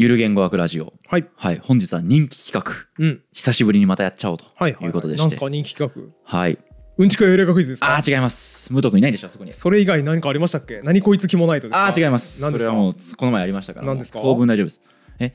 ゆる言語学ラジオ、はい、はい、本日は人気企画、うん、久しぶりにまたやっちゃおうということでして、はいはいはい、すか人気企画はいうんちくやゆるクイズですあ違います武藤君いないでしょそこにそれ以外何かありましたっけ何こいついとですかあ違います何ですかもうこの前ありましたから何ですか当分大丈夫ですえ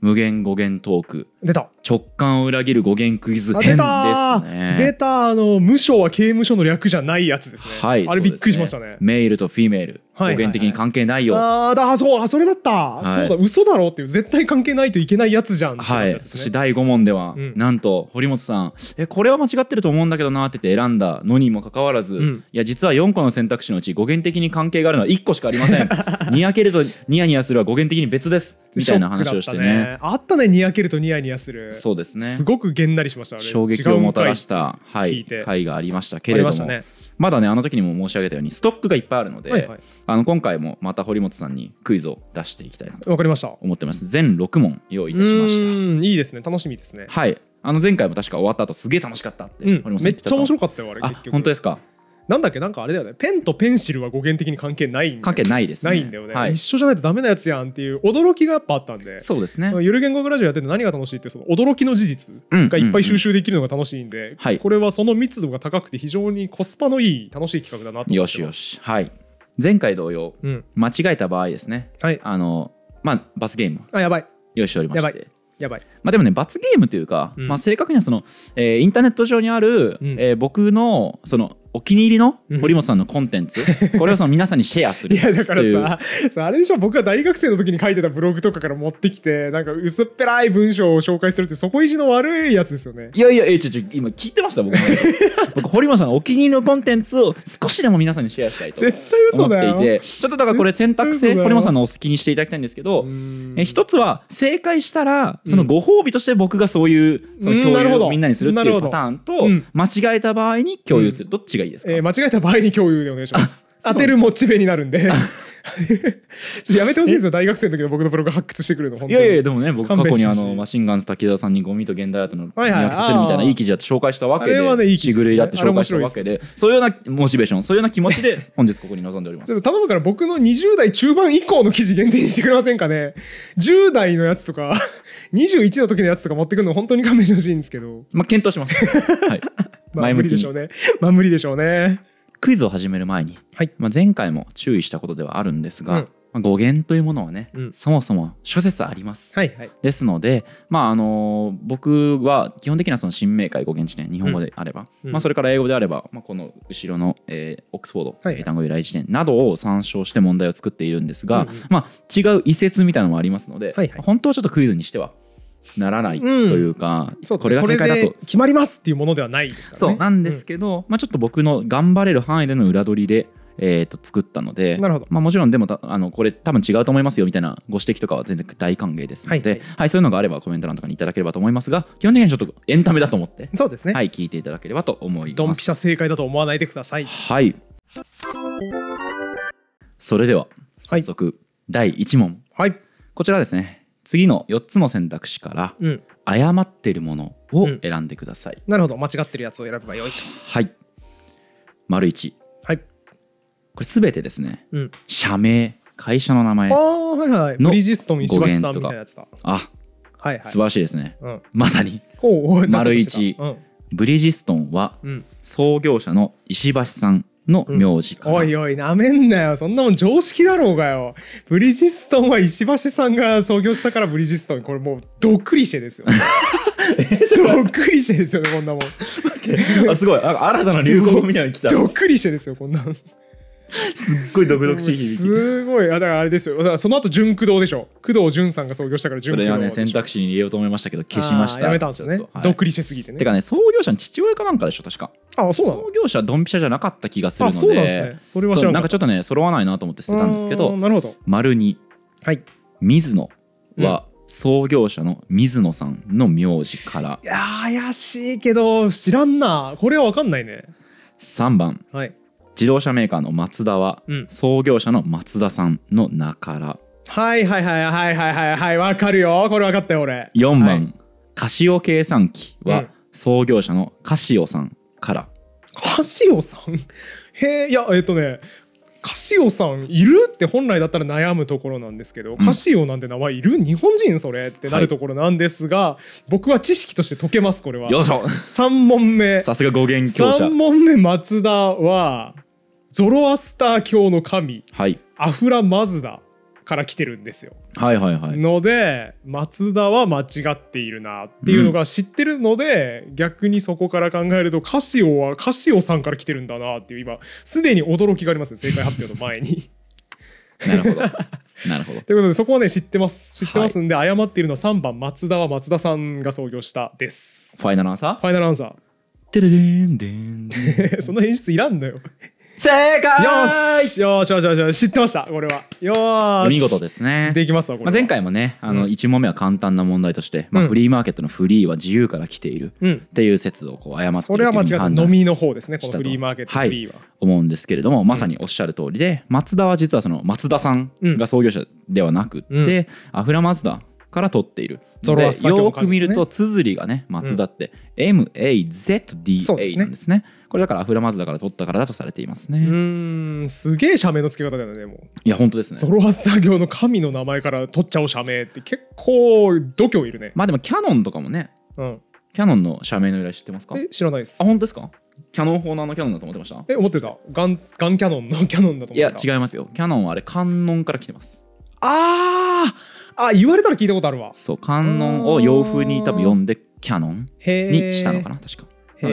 無限語源トーク出た直感を裏切る語源クイズ編ですね。出たあの無償は刑務所の略じゃないやつですね。はい、あれびっくりしましたね。ねメールとフィメール、語源的に関係ないよ。ああだそうあそれだった、はい、そうだ嘘だろうっていう絶対関係ないといけないやつじゃん、はい。そして第五問では、うん、なんと堀本さんえこれは間違ってると思うんだけどなってて選んだのにもかかわらず、うん、いや実は四個の選択肢のうち語源的に関係があるのは1個しかありません。にやけるとニヤニヤするは語源的に別ですみたいな話をしてね。ねあったねにやけるとニヤニヤする。そうですねすごくげんなりしました衝撃をもたらした回,、はい、回がありましたけれどもま、ね,、だねあの時にも申し上げたようにストックがいっぱいあるので、はいはい、あの今回もまた堀本さんにクイズを出していきたいなとわかりました思ってます全6問用意いたしましたいいですね楽しみですねはいあの前回も確か終わった後すげえ楽しかったって、うん、めっちゃ面白かったよあれ結局本当ですかなんだっけなんかあれだよねペンとペンシルは語源的に関係ないん関係ないですねないんだよね、はい一緒じゃないとダメなやつやんっていう驚きがやっぱあったんでそうですねゆる言語学ラジオやってて何が楽しいってその驚きの事実がいっぱい収集できるのが楽しいんで、はいこれはその密度が高くて非常にコスパのいい楽しい企画だなと思ってますよしよしはい前回同様、うん間違えた場合ですねはいあのまあ罰ゲームあやばい用意しておりまやばいやばいまあでもね罰ゲームというか、うんまあ、正確にはその、えーインターネット上にある、うんえー僕のそのお気に入りの堀本さんのコンテンツ、うん、これをその皆さんにシェアするいやだからささあれでしょ僕が大学生の時に書いてたブログとかから持ってきてなんか薄っぺらい文章を紹介するってそこ意地の悪いやつですよねいやいやえちょちょ今聞いてました僕 僕堀本さんのお気に入りのコンテンツを少しでも皆さんにシェアしたいと思っていてちょっとだからこれ選択制堀本さんのお好きにしていただきたいんですけどえ一つは正解したらそのご褒美として僕がそういうその共有をみんなにするっていうパターンと、間違えた場合に共有する、どっちががいいですか、えー、間違えた場合に共有でお願いします当てるモチベになるんで やめてほしいですよ大学生の時の僕のブログ発掘してくるのいやいやでもね僕過去にあのマシンガンズ滝沢さんにゴミと現代アートの見分けさせるみたいないい記事だって紹介したわけで、ね、しぐれだって紹介したわけでそういうようなモチベーションそういうような気持ちで 本日ここに臨んでおります頼むから僕の20代中盤以降の記事限定にしてくれませんかね10代のやつとか21 の時のやつとか持ってくるの本当に勘弁してほしいんですけどまあ検討しますはい、前向きでしょうねまあ無理でしょうねクイズを始める前に、はい、まあ、前回も注意したことではあるんですが、うん語源というものはね、うん、そもそも諸説あります。はいはい、ですので、まああの僕は基本的にはその新明解語源辞典日本語であれば、うん、まあ、それから英語であれば、まあ、この後ろの、えー、オックスフォード、はいはい、単語由来辞典などを参照して問題を作っているんですが、うんうん、まあ、違う一説みたいなのもありますので、はいはい、本当はちょっとクイズにしてはならないというか、うん、これが正解だと決まりますっていうものではないですから、ね、そうなんですけど、うん、まあ、ちょっと僕の頑張れる範囲での裏取りで、えー、と作ったのでなるほど、まあ、もちろんでもあのこれ多分違うと思いますよみたいなご指摘とかは全然大歓迎ですので、はい、はいそういうのがあればコメント欄とかにいただければと思いますが基本的にはちょっとエンタメだと思って そうですねはい聞いていただければと思いますドンピシャ正解だと思わないでくださいはいそれでは早速、第1問はいこちらですね次の4つの選択肢から、誤っているものを選んでください、なるほど間違ってるやつを選べばよいとはい丸1はいこれすべてですね、うん社名会社の名前ああはいはいのブリヂストン石橋さんみたいなやつだはいはい素晴らしいですね、うんまさにおうおう丸一うんブリヂストンはうん創業者の石橋さんの名字かうん、おいおいなめんなよそんなもん常識だろうがよブリヂストンは石橋さんが創業したからブリヂストンこれもうどっくりしてですよ どっくりしてですよねこんなもんあすごい新たな流行語みたいな来たどっくりしてですよこんなもんすっごい独々しい響き。すごい。あだからあれですよ。その後純駆動でしょ。工藤純さんが創業したから純それはね選択肢に入れようと思いましたけど消しました。やめたんですね。っ独立しすぎてね。てかね創業者の父親かなんかでしょ確か。あそうなの創業者ドンピシャじゃなかった気がするので。そうなんですね。それは知らなんかちょっとね揃わないなと思って捨てたんですけど。なるほど。丸にはい。水野は創業者の水野さんの名字からいや怪しいけど知らんな。これはわかんないね。3番はい。自動車メーカーのマツダは、うん創業者の松田さんの名からはいはいはいはいはいはいはいわかるよこれ分かったよ俺4番、はいカシオ計算機うはん創業者のカシオさんから、カシオさん へえいやえっ、とねカシオさんいるって本来だったら悩むところなんですけど、カシオなんて名前いる日本人それってなるところなんですが、僕は知識として解けますこれはよいしょ3問目さすが語源教者3問目松田はゾロアスター教の神、はい、アフラマズダから来てるんですよ。はいはいはい、のでマツダは間違っているなっていうのが知ってるので、うん、逆にそこから考えるとカシオはカシオさんから来てるんだなっていう今すでに驚きがありますね正解発表の前に。なるほど。なるほど。ということでそこはね知ってます知ってますんで、はい、謝っているのは3番ツダはマツダさんが創業したです。ファイナルアンサーファイナルアンサー。その演出いらんのよ正解よしよしよしよしよし知ってましたこれはよし見事ですねできますわこれ、まあ、前回もねあの1問目は簡単な問題として、うん、まあ、フリーマーケットのフリーは自由から来ているっていう説をこう誤ってそれは間違って飲みの方ですねこのフリーマーケットフリーは、はい、思うんですけれどもまさにおっしゃる通りで、うん、松田は実はその松田さんが創業者ではなくて、うん、アフラマツダから取っているゾロアス、ね、よく見ると綴りがね松田って MAZDA なんですね、これだからアフラマズだから取ったからだとされていますねうんすげえ社名の付け方だよねもういや本当ですねゾロアスターの神の名前から取っちゃおう社名って結構度胸いるねまあでもキャノンとかもね、うん、キャノンの社名の由来知ってますかえ知らないですあ本当ですかキャノン砲のあのキャノンだと思ってましたえ思ってたガンガンキャノンのキャノンだと思ってたいや違いますよキャノンはあれ観音から来てますあーあ言われたら聞いたことあるわそう観音を洋風に多分呼んでキャノンにしたのかな確かこ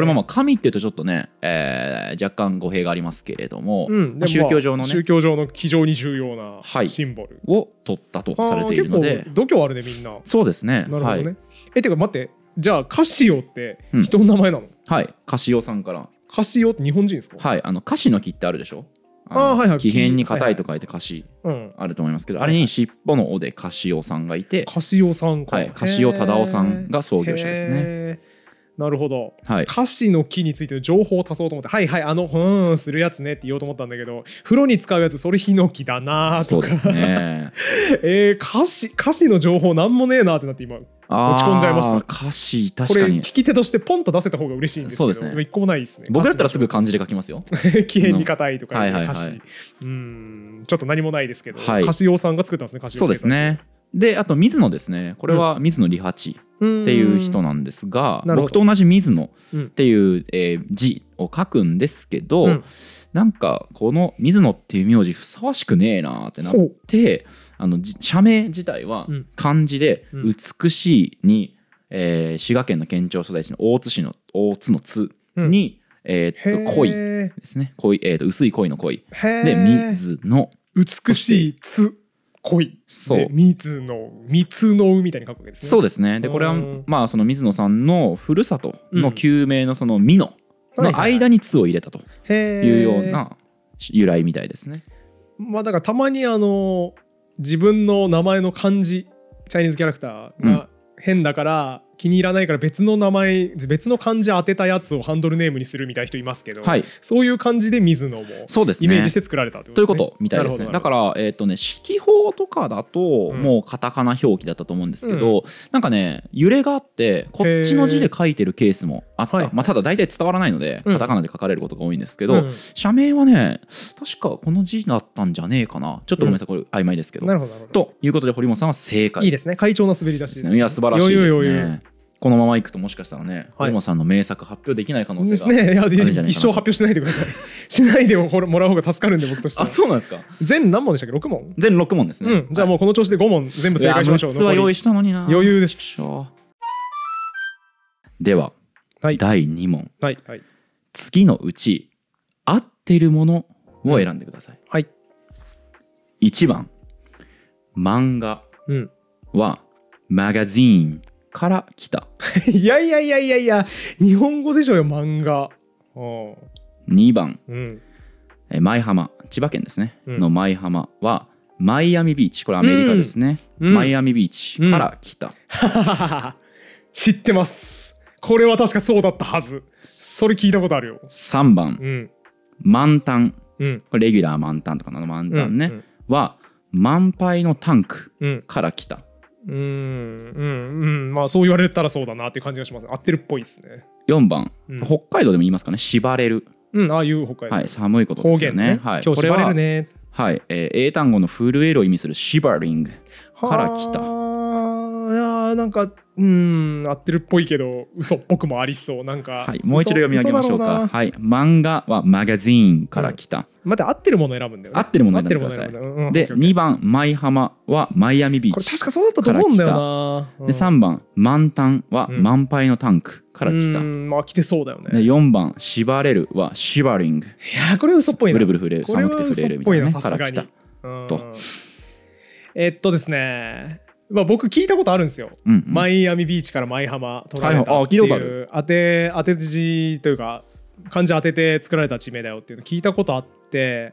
れもまあ神っていうとちょっとね、えー、若干語弊がありますけれども、うん、宗教上のね、宗教上の非常に重要なシンボル、はい、を取ったとされているので度胸あるねみんなそうですねなるほどね、はい、えてか待ってじゃあカシオって人の名前なの、うん、はいカシオさんからカシオって日本人ですかはいあのカシの木ってあるでしょああはいはい、木片に硬いと書いてカシ、はいはい、あると思いますけど、あれに尻尾の尾でカシオさんがいてカシオさんか、はい、カシオ忠夫さんが創業者ですねなるほど、はい、歌詞の木についての情報を足そうと思って「はいはいあのうんするやつね」って言おうと思ったんだけど風呂に使うやつそれヒノキだなとかそう、ね、えー、歌詞歌詞の情報なんもねえなってなって今落ち込んじゃいました歌詞確かにこれ聞き手としてポンと出せた方が嬉しいんですけどそうです、ね、一個もないですね僕だったらすぐ漢字で書きますよ「奇 変に硬い」とか、ね、はいはい、はい、うんちょっと何もないですけど、はい、歌詞用さんが作ったんですね歌詞用そうですねであと水野ですねこれは水野利八っていう人なんですが、うん、僕と同じ水野っていう、うん、えー、字を書くんですけど、うん、なんかこの水野っていう名字ふさわしくねえなってなってあの社名自体は漢字で「美しいに」えー、滋賀県の県庁所在地の大津市の大津の津に、えー、っと恋ですね恋、えー、っと薄い恋の恋で水野美しい津い。そう水野水野みたいに書くわけですねそうですねでこれはまあその水野さんのふるさとの旧名のその「美濃」の間に「つ」を入れたというような由来みたいですね、まあだからたまにあの自分の名前の漢字チャイニーズキャラクターが変だから、気に入らないから別の名前別の漢字当てたやつをハンドルネームにするみたいな人いますけど、はい、そういう感じで水野もそうです、イメージして作られたということみたいですねだから、えーとね、四季法とかだと、もうカタカナ表記だったと思うんですけど、うん、なんかね揺れがあってこっちの字で書いてるケースもあった、まあ、ただ大体伝わらないので、カタカナで書かれることが多いんですけど、うん、社名はね確かこの字だったんじゃねえかなちょっとごめんなさい、これ曖昧ですけど,、なるほどということで堀本さんは正解いいですね会長の滑り出しですねいや素晴らしいですねこのままいくともしかしたらね、はい、大間さんの名作発表できない可能性がですね一生発表しないでください しないでもらう方が助かるんで僕としてあそうなんですか全何問でしたっけ6問全6問ですね、うん、じゃあもうこの調子で5問全部正解しましょうは用意したのにな余裕ですでは、はい、第2問、はい、はい、次のうち合ってるものを選んでください、はい、1番漫画は、うん、マガジンから来た いやいやいやいやいや日本語でしょよ漫画2番、うん、え舞浜千葉県ですね、うん、の舞浜はマイアミビーチこれアメリカですね、うん、マイアミビーチから来た、知ってますこれは確かそうだったはずそれ聞いたことあるよ3番、満タン、これレギュラー満タンとかの満タンね、は満杯のタンクから来た、うんうんうんまあそう言われたらそうだなっていう感じがします合ってるっぽいですね4番、うん北海道でも言いますかね縛れる、うんああいう北海道、はい、寒いことですよねねはい、今日縛れるねれははい、えー英単語の震えるを意味するシバリングから来たあいやなんかうん合ってるっぽいけど嘘っぽくもありそうなんか、はい、もう一度読み上げましょうかはい漫画はマガジンから来た、うん、また合ってるもの選ぶんだよ、ね、合ってるもの選んでください、で2番舞浜はマイアミビーチ確かそうだったと思うんだよな、で3番満タンは満杯のタンクから来た、まあ来てそうだよねで4番縛れるはシバリングいやこれ嘘っぽいなブルブル震える寒くて震えるみたいな、ね、から来たとえっとですねまあ、僕聞いたことあるんですよ、うんうん、マイアミビーチから舞浜取られたっていう当て当て字というか漢字当てて作られた地名だよっていうの聞いたことあって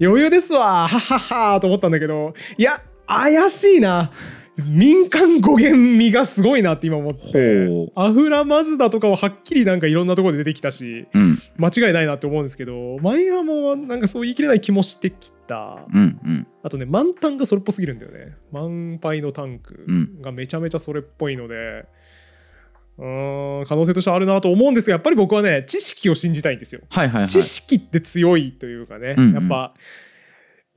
余裕ですわはははと思ったんだけどいや怪しいな民間語源味がすごいなって今思ってアフラマズダとかははっきりなんかいろんなところで出てきたし、うん、間違いないなって思うんですけどマイアモはなんかそう言い切れない気もしてきうんうん、あとね満タンがそれっぽすぎるんだよね満杯のタンクがめちゃめちゃそれっぽいので、うん、可能性としてはあるなと思うんですがやっぱり僕はね知識を信じたいんですよ、はいはいはい、知識って強いというかね、うんうん、やっぱ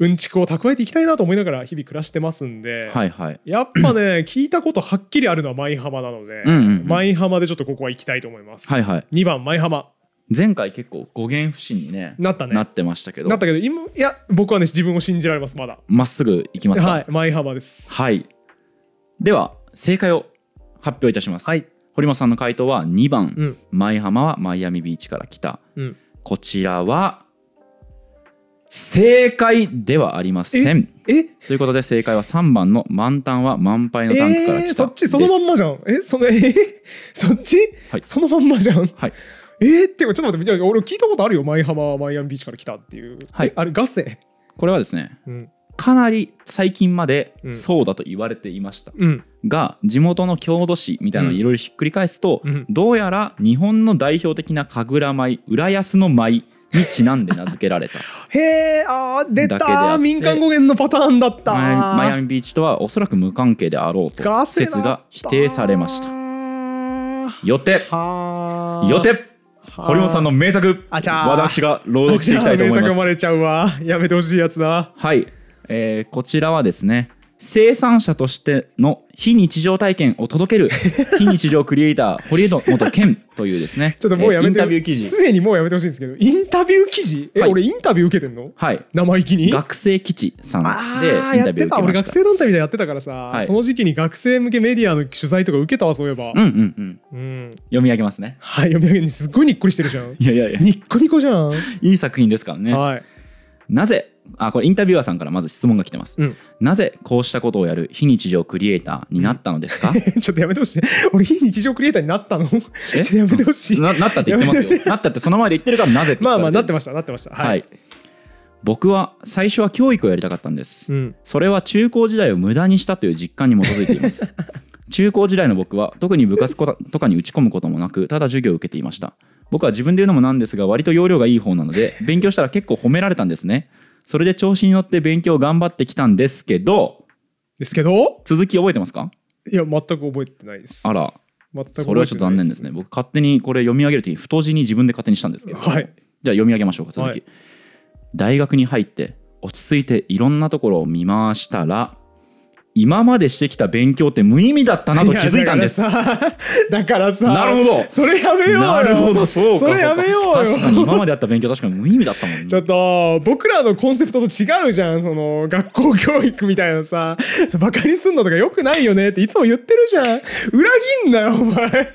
うんちくを蓄えていきたいなと思いながら日々暮らしてますんで、はいはい、やっぱね聞いたことはっきりあるのは舞浜なので、うんうんうん、舞浜でちょっとここは行きたいと思います、はいはい、2番舞浜前回結構語源不振にねなったねなってましたけどなったけど今いや僕はね自分を信じられますまだまっすぐいきますかはい前幅ですはいでは正解を発表いたします、はい、堀間さんの回答は2番「うん、舞浜はマイアミビーチから来た」うん、こちらは正解ではありませんえということで正解は3番の「満タンは満杯のタンクから来た」えー、そっちそのまんまじゃんえそのえー、そっち、はい、そのまんまじゃんはいえってかちょっと待って俺聞いたことあるよ舞浜マイアミビーチから来たっていう、はい、あれガセこれはですね、うん、かなり最近までそうだと言われていました、うん、が地元の郷土史みたいなのいろいろひっくり返すと、うん、どうやら日本の代表的な神楽舞浦安の舞にちなんで名付けられた へえあ出た民間語源のパターンだったマイアミビーチとはおそらく無関係であろうと説が否定されましたよってよって堀本さんの名作私が朗読していきたいと思います 名作生まれちゃうわやめてほしいやつだはい、えー、こちらはですね生産者としての非日常体験を届ける 非日常クリエイター堀江元健というですねちょっともうやめて、インタビュー記事すでにもうやめてほしいんですけどインタビュー記事え、はい、俺インタビュー受けてんのはい生意気に学生基地さんでインタビュー受けました俺学生団体みたいやってたからさ、はい、その時期に学生向けメディアの取材とか受けたわそういえばうんうんうん、うん、読み上げますねはい読み上げにすっごいにっこりしてるじゃんいやいやいやにっこりこじゃん いい作品ですからねはいなぜあこれインタビュアーさんからまず質問が来てます、うん、なぜこうしたことをやる非日常クリエイターになったのですか、ちょっとやめてほしい俺非日常クリエイターになったのちょっとやめてほしいななったって言ってますよなったってその前で言ってるからなぜってまあまあなってましたなってましたはい、はい、僕は最初は教育をやりたかったんです、うん、それは中高時代を無駄にしたという実感に基づいています 中高時代の僕は特に部活とかに打ち込むこともなくただ授業を受けていました僕は自分で言うのもなんですが割と容量がいい方なので勉強したら結構褒められたんですねそれで調子に乗って勉強頑張ってきたんですけど、ですけど続き覚えてますかいや、全く覚えてないです。あら、全くそれはちょっと残念ですね。僕、勝手にこれ読み上げるとき、太字に自分で勝手にしたんですけど、はい、じゃあ読み上げましょうか、続き。はい、大学に入って、落ち着いていろんなところを見回したら、今までしてきた勉強って無意味だったなと気づいたんですだからさなるほどそれやめようなるほどそうかそれやめよう確かに今までやった勉強確かに無意味だったもん、ね、ちょっと僕らのコンセプトと違うじゃんその学校教育みたいなさバカにすんのとかよくないよねっていつも言ってるじゃん裏切んなよお前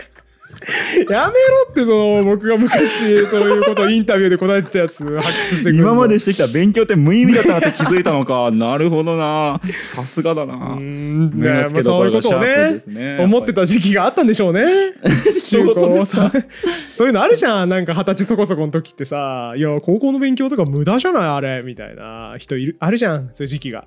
やめろってその僕が昔そういうことインタビューで答えてたやつ発掘して 今までしてきた勉強って無意味だったなって気づいたのか なるほどなさすがだなうんね、そういうことをね、思ってた時期があったんでしょうねそういうのあるじゃんなんか二十歳そこそこの時ってさいや高校の勉強とか無駄じゃないあれみたいな人いるあるじゃんそういう時期が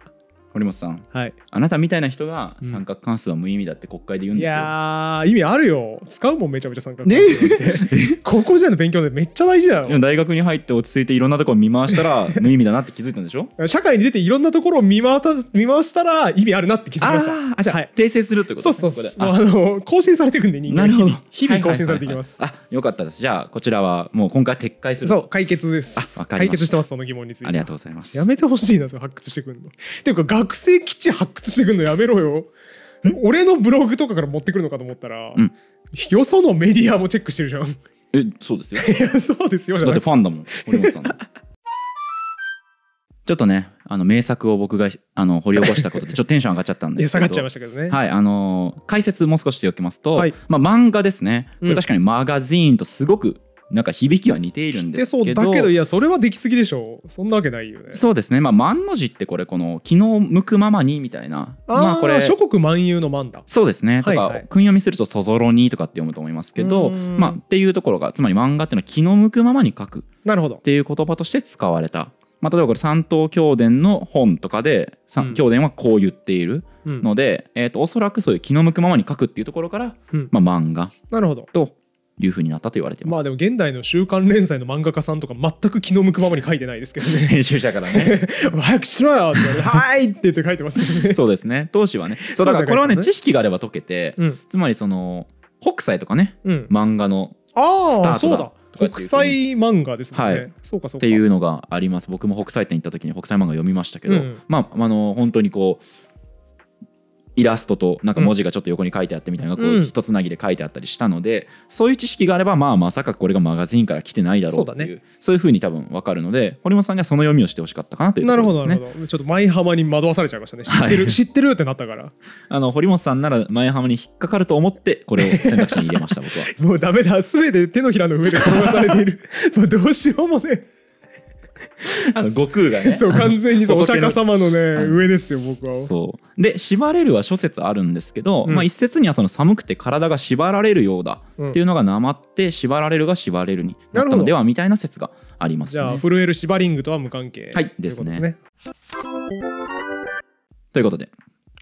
堀本さん、はい、あなたみたいな人が三角関数は無意味だって国会で言うんですよ、うん、いや意味あるよ使うもんめちゃめちゃ三角関数って、ね、高校時代の勉強でめっちゃ大事だよ大学に入って落ち着いていろんなところ見回したら 無意味だなって気づいたんでしょ社会に出ていろんなところを見回た見回したら意味あるなって気づきましたあじゃあ、はい、訂正するってことそうそうそうあの更新されていくんで人間日々更新されていきます、はいはいはいはい、あよかったですじゃあこちらはもう今回撤回するそう解決ですあ解決してますその疑問についてありがとうございますやめてほしいなそれ発掘してくるのっていうか学星基地発掘してくるのやめろよ俺のブログとかから持ってくるのかと思ったら、うんよそのメディアもチェックしてるじゃんえそうですよ そうですよじゃだってファンだもん堀本さん ちょっとねあの名作を僕があの掘り起こしたことでちょっとテンション上がっちゃったんですけ 下がっちゃいましたけどね、はいあのー解説もう少ししておきますと、はいまあ、漫画ですね、うん確かにマガジーンとすごくなんか響きは似ているんですけどだけどいやそれはできすぎでしょそんなわけないよねそうですねまあ万の字ってこれこの「気の向くままに」みたいなあ、まあ、これ諸国万有の万だそうですねとか、はいはい、訓読みすると「そぞろに」とかって読むと思いますけどまあっていうところがつまり漫画っていうのは「気の向くままに書く」っていう言葉として使われたまあ、例えばこれ三島教伝の本とかで、三ん、教伝はこう言っているので、うん、えーと、とおそらくそういう気の向くままに書くっていうところから、うん、まあ、漫画というふうになったと言われてますまあでも現代の週刊連載の漫画家さんとか全く気の向くままに書いてないですけどね編 集者からね 早くしろよって言て「はい!」って言って書いてますけどねそうですね当時はねそうだからこれはね、ね、知識があれば解けて、うん、つまりその北斎とかね、うん、漫画のスタートだあそうだ北斎漫画ですもんね、はい、っていうのがあります僕も北斎展行った時に北斎漫画読みましたけど、うん、まああの本当にこうイラストとなんか文字がちょっと横に書いてあってみたいなこう一つなぎで書いてあったりしたので、そういう知識があればまあまさかこれがマガジンから来てないだろうっていうそう,、ね、そういうふうに多分分かるので堀本さんにはその読みをしてほしかったかなというところですね。なるほどちょっと舞浜に惑わされちゃいましたね知ってる、はい、知ってるってなったからあの堀本さんなら舞浜に引っかかると思ってこれを選択肢に入れました僕は。もうダメだ全て手のひらの上で転がされている もうどうしようもねあの悟空がねそう完全に お釈迦様のね、上ですよ僕はそうで縛れるは諸説あるんですけど、うん、まあ、一説にはその寒くて体が縛られるようだっていうのがなまって縛られるが縛れるになったのではみたいな説があります、ね、じゃあ震える縛リングとは無関係はいですね、ね、ということで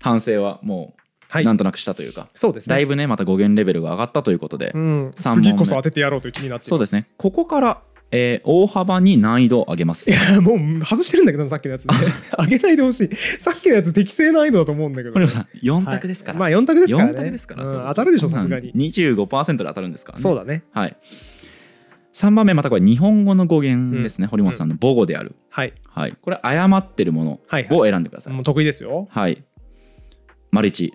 反省はもうはい、なんとなくしたというかそうです、ね、だいぶねまた語源レベルが上がったということで、うん、次こそ当ててやろうという気になってそうですねここからえー、大幅に難易度を上げますいやもう外してるんだけどさっきのやつね上げないでほしいさっきのやつ適正難易度だと思うんだけど、本さん4択ですから、はい、まあ4択ですから、ね、4択ですから、当たるでしょさすがに25%で当たるんですから、ね、そうだねはい3番目またこれ日本語の語源ですね、うん、堀本さんの母語である、うん、はい、はい、これ誤ってるものを選んでください、はいはい、もう得意ですよはい丸1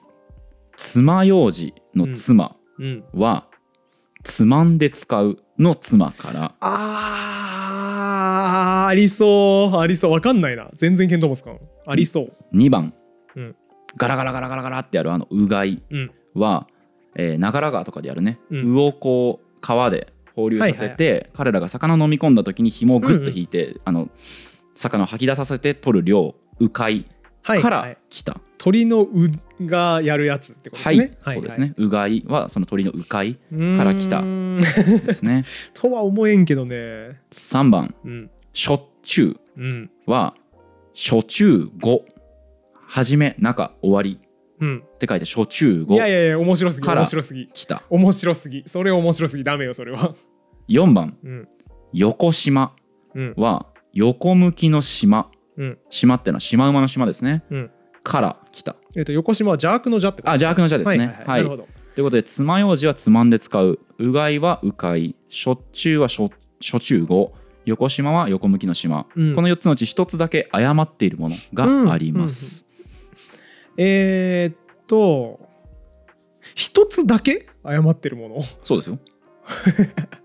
爪楊枝の妻は、うんつまんで使うの妻からあーありそうありそうわかんないな全然見当もつかんありそう2番、うん、ガラガラガラガラガラってやるあのうがいは、うん、えー、長良川とかでやるね、うん、魚をこう川で放流させて、はいはい、彼らが魚飲み込んだ時に紐をグッと引いて、うんうん、あの魚を吐き出させて取る量うかいから来た、はいはい、鳥のうがやるやつってことですね。はい、そうですね。うがいはその鳥のうかいから来たですね。とは思えんけどね。3番、うん、しょっちゅうは、しょちゅうご始め中終わり、うん、って書いてしゅうご。いやいやいや面白すぎ面白すぎきた面白すぎそれ面白すぎダメよそれは4番、うん、横島は横向きの島、うん、島ってのはシマウマの島ですね、うん、から来たえっ、ー、と横島は邪悪の邪ってことです、ね、あ邪悪の邪ですね。はい、はいということで爪楊枝はつまんで使う、うがいはうかい、しょっちゅうはしょしょちゅうご横島は横向きの島、うん、この4つのうち1つだけ誤っているものがあります。うんうん、えー、っと1つだけ誤ってるものそうですよ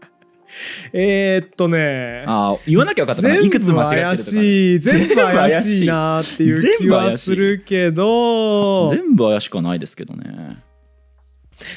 えー、っとね。あ言わなきゃよかったな。いくつ間違えてるか、ね、しい。全部怪しいなっていう気はするけど。全部怪しくはないですけどね。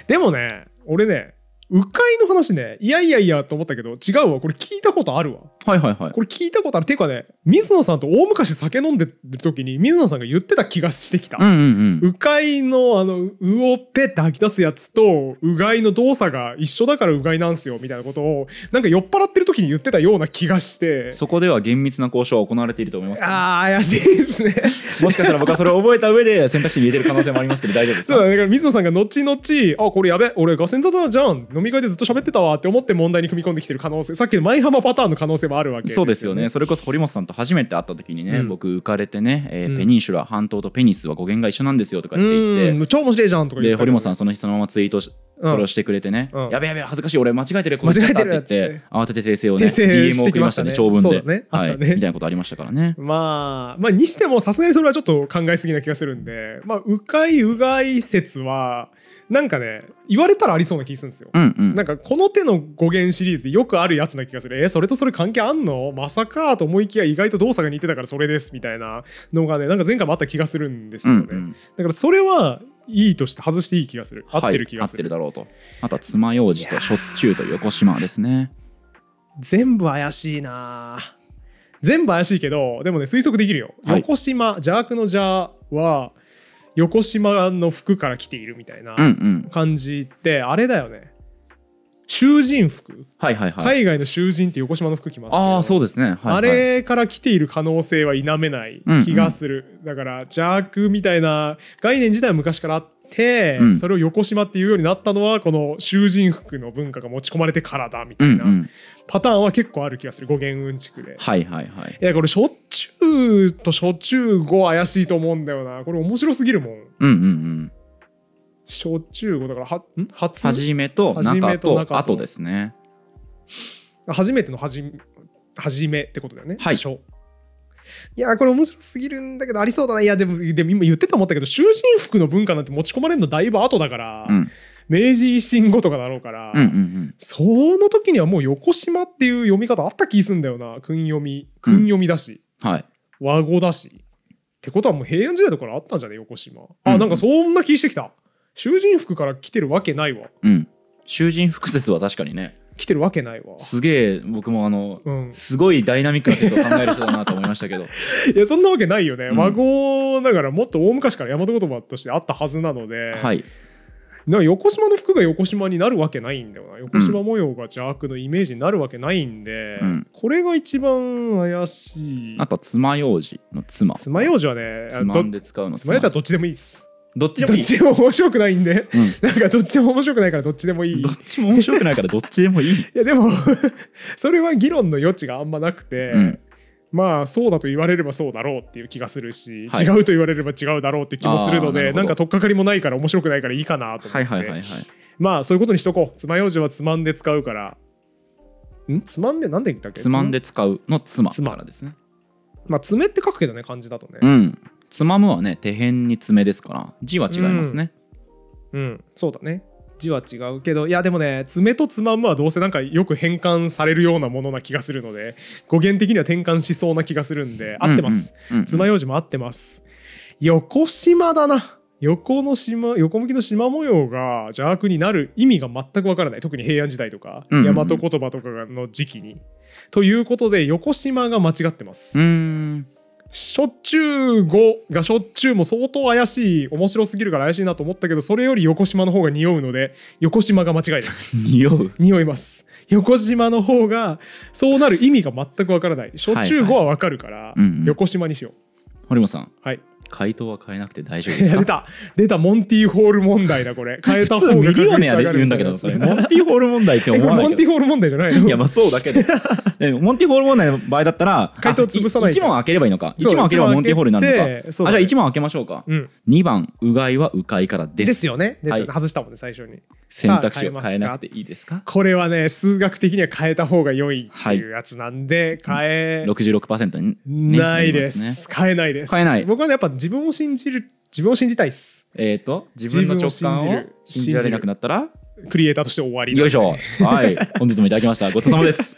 でもね、俺ね、迂いの話ね、いやいやいやと思ったけど、違うわ。これ聞いたことあるわ。はいはいはい。これ聞いたことある。ていうかね、水野さんと大昔酒飲んでる時に水野さんが言ってた気がしてきた、うんうかいのあのうおぺって吐き出すやつとうがいの動作が一緒だからうがいなんすよみたいなことをなんか酔っ払ってる時に言ってたような気がしてそこでは厳密な交渉は行われていると思います、ね、ああ怪しいですねもしかしたら僕はそれを覚えた上で選択肢に入れてる可能性もありますけど大丈夫ですかそうだ,、ね、だから水野さんが後々あこれやべ俺ガセンタだじゃん飲み会でずっと喋ってたわって思って問題に組み込んできてる可能性さっきの舞浜パターンの可能性もあるわけ、ね、そうですよねそれこそ堀本さんと初めて会った時にね、うん僕浮かれてね、えーうんペニンシュラ半島とペニスは語源が一緒なんですよとかって言って、うん超面白いじゃんとか言っでて堀本さんその日そのままツイートし、うんそれをしてくれてね、うんやべやべ恥ずかしい俺間違えてるこ間違えてるって言って慌てて訂正をね正 DM 送りましたね長文で、ねはあっい、ね、みたいなことありましたからねまあ、まあにしてもさすがにそれはちょっと考えすぎな気がするんでまあうかいうがい説はなんかね言われたらありそうな気するんですよ、うんうん、なんかこの手の語源シリーズでよくあるやつな気がするえー、それとそれ関係あんのまさかと思いきや意外と動作が似てたからそれですみたいなのがねなんか前回もあった気がするんですよね、うんうん、だからそれはいいとして外していい気がする合ってる気がする、はい、合ってるだろうとあとは爪楊枝としょっちゅうと横島ですね全部怪しいな全部怪しいけどでもね推測できるよ、はい、横島邪悪の邪は横島の服から来ているみたいな感じって、あれだよね囚人服、はいはいはい、海外の囚人って横島の服着ますけあそうですね、はいはい、あれから来ている可能性は否めない気がする、うんうん、だから邪悪みたいな概念自体は昔からあって、うん、それを横島っていうようになったのはこの囚人服の文化が持ち込まれてからだみたいな、パターンは結構ある気がする語源うんちくで。はいはいはい、いやこれしょっ9と初中5怪しいと思うんだよなこれ面白すぎるもんうんうんうん初中5だからはん初初めと中と中とですね初めての初初めってことだよねはい初いやこれ面白すぎるんだけどありそうだないやでもでも今言ってた思ったけど囚人服の文化なんて持ち込まれるのだいぶ後だから、うん、明治維新後とかだろうから、うんうんうん、その時にはもう横島っていう読み方あった気すんだよな訓読み訓読みだし、うん、はい和語だしってことはもう平安時代だからあったんじゃね横島、あなんかそんな気してきた囚人服から来てるわけないわうん囚人服説は確かにね来てるわけないわすげえ僕もあの、うんすごいダイナミックな説を考える人だなと思いましたけど いやそんなわけないよね、うん和語ながらもっと大昔から大和言葉としてあったはずなので、はいな横島の服が横島になるわけないんだよな横島模様が邪悪のイメージになるわけないんで、うん、これが一番怪しいあと爪楊枝の妻爪楊枝はねつまんで使うの爪楊枝はどっちでもいいですどっちでもいいどっちも面白くないんで、うん、なんかどっちも面白くないからどっちでもいいどっちも面白くないからどっちでもいい いやでもそれは議論の余地があんまなくて、うんまあそうだと言われればそうだろうっていう気がするし、はい、違うと言われれば違うだろうって気もするのでなんか取っかかりもないから面白くないからいいかなと思って、はいはいはいはい、まあそういうことにしとこうつまようじはつまんで使うからんつまんで何で言ったっけつまんで使うのつ妻からですねまあ爪って書くけどね漢字だとねうんつまむはね手辺に爪ですから字は違いますね、うん、うん、そうだね字は違うけどいやでもね爪とつまむはどうせなんかよく変換されるようなものな気がするので語源的には転換しそうな気がするんで合ってます、うんうん、爪楊枝も合ってます横島だな横の島横向きの縞模様が邪悪になる意味が全くわからない特に平安時代とか、うんうん、大和言葉とかの時期にということで横島が間違ってますうんしょっちゅう5がしょっちゅうも相当怪しい面白すぎるから怪しいなと思ったけどそれより横島の方が匂うので横島が間違いです 匂う匂います横島の方がそうなる意味が全くわからないしょっちゅう5はわかるから、横島にしよう、堀本さんはい回答は変えなくて大丈夫です出 た出たモンティーホール問題だこれ 変えた方がいいよねアで言うんだけどそれモンティーホール問題って思わない モンティーホール問題じゃないいやまあそうだけどモンティーホール問題の場合だったら回答潰さない1問開ければいいのか1問開ければモンティーホールになるのか、あじゃあ1問開けましょうか、うん、2番うがいはうかいからですですよね、ねはい、外したもんね最初に選択肢を変えなくていいですかこれはね数学的には変えた方が良いっていうやつなんで、はい、変え、うん、66%に、ね、ないです、ね、変えないです変えない僕はねやっぱ自分を信じる自分を信じたいっすえっ、ー、と自分の直感を信じられなくなったらクリエイターとして終わり、ね、よいしょはい本日もいただきました ごちそうさまです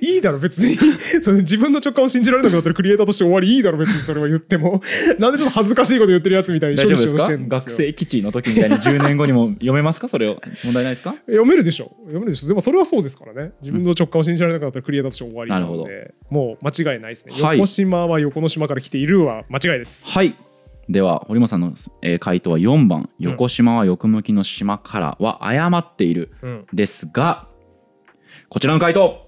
いいだろ別に それ自分の直感を信じられなくなったらクリエイターとして終わりいいだろ別にそれは言っても なんでちょっと恥ずかしいこと言ってるやつみたいに処理ししてるんです学生基地の時みたいに10年後にも読めますかそれを問題ないですか読めるでしょ読めるでしょでもそれはそうですからね自分の直感を信じられなくなったらクリエイターとして終わりなので、ど。もう間違いないですね、はい、横島は横の島から来ているは間違いですはいでは堀本さんの、回答は4番「横島は横向きの島から」は誤っている、ですがこちらの回答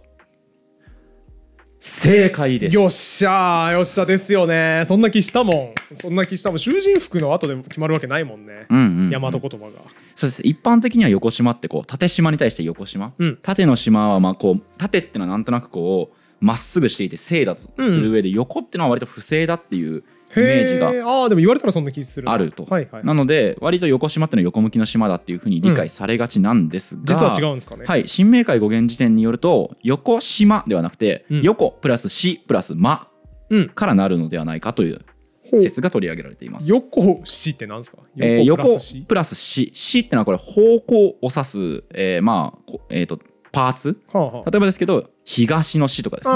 正解ですよっしゃよっしゃですよねそんな気したもんそんな気したもん囚人服の後で決まるわけないもんね、うん大和言葉がそうです一般的には横島ってこう縦島に対して横島、うん、縦の島はまあこう縦ってのはなんとなくこうまっすぐしていて正だとする上で、横ってのは割と不正だっていうイメージがああでも言われたらそんな気するあると、はいはい、なので割と横島ってのは横向きの島だっていうふうに理解されがちなんですが、うん、実は違うんですかねはい新明解語源時点によると横島ではなくて、横プラスしプラスまからなるのではないかという説が取り上げられています。横しって何ですか？横プラス死、えー、横プラスししってのはこれ方向を指す、えー、まあえっ、ー、とパーツ、はあはあ、例えばですけど東の市とかですね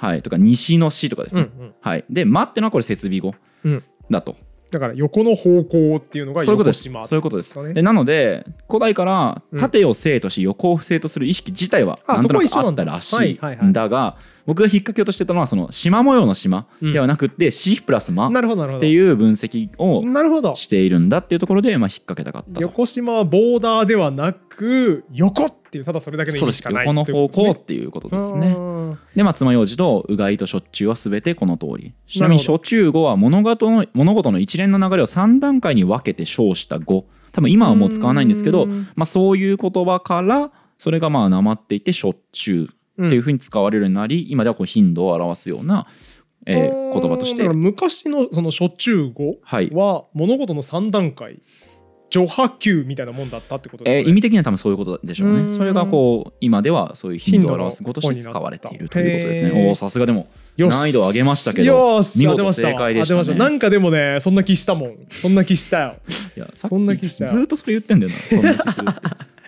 はい、とか西の市とかですね、うんうん、はい、で「間」ってのはこれ設備語だと、うん、だから横の方向っていうのが横島、ね、そういうことですでなので古代から縦を正とし横を不正とする意識自体はなんとなくあったらしいんだが、うん僕が引っ掛けようとしてたのはその縞模様の縞ではなくて C プラス間っていう分析をしているんだっていうところでまあ引っ掛けたかった横縞はボーダーではなく横っていうただそれだけの意味しかない、ね、横の方向っていうことですねでまあ爪楊枝とうがいとしょっちゅうは全てこの通りちなみにしょっちゅう語は物事の物事の一連の流れを3段階に分けて称した語多分今はもう使わないんですけど、まあ、そういう言葉からそれがまあなまっていてしょっちゅうっていうふうに使われるようになり、うん、今ではこう頻度を表すような、えー、言葉として昔のその初中語は物事の3段階、はい波球みたいなもんだったってことですね、えー、意味的には多分そういうことでしょうねそれがこう今ではそういう頻度を表す語として使われているということですねおおさすがでも難易度を上げましたけど見事正解でした,、ね、なんかでもねそんな気したもんそんな気したよいやそんな気しずっとそれ言ってんだよなそんな気するって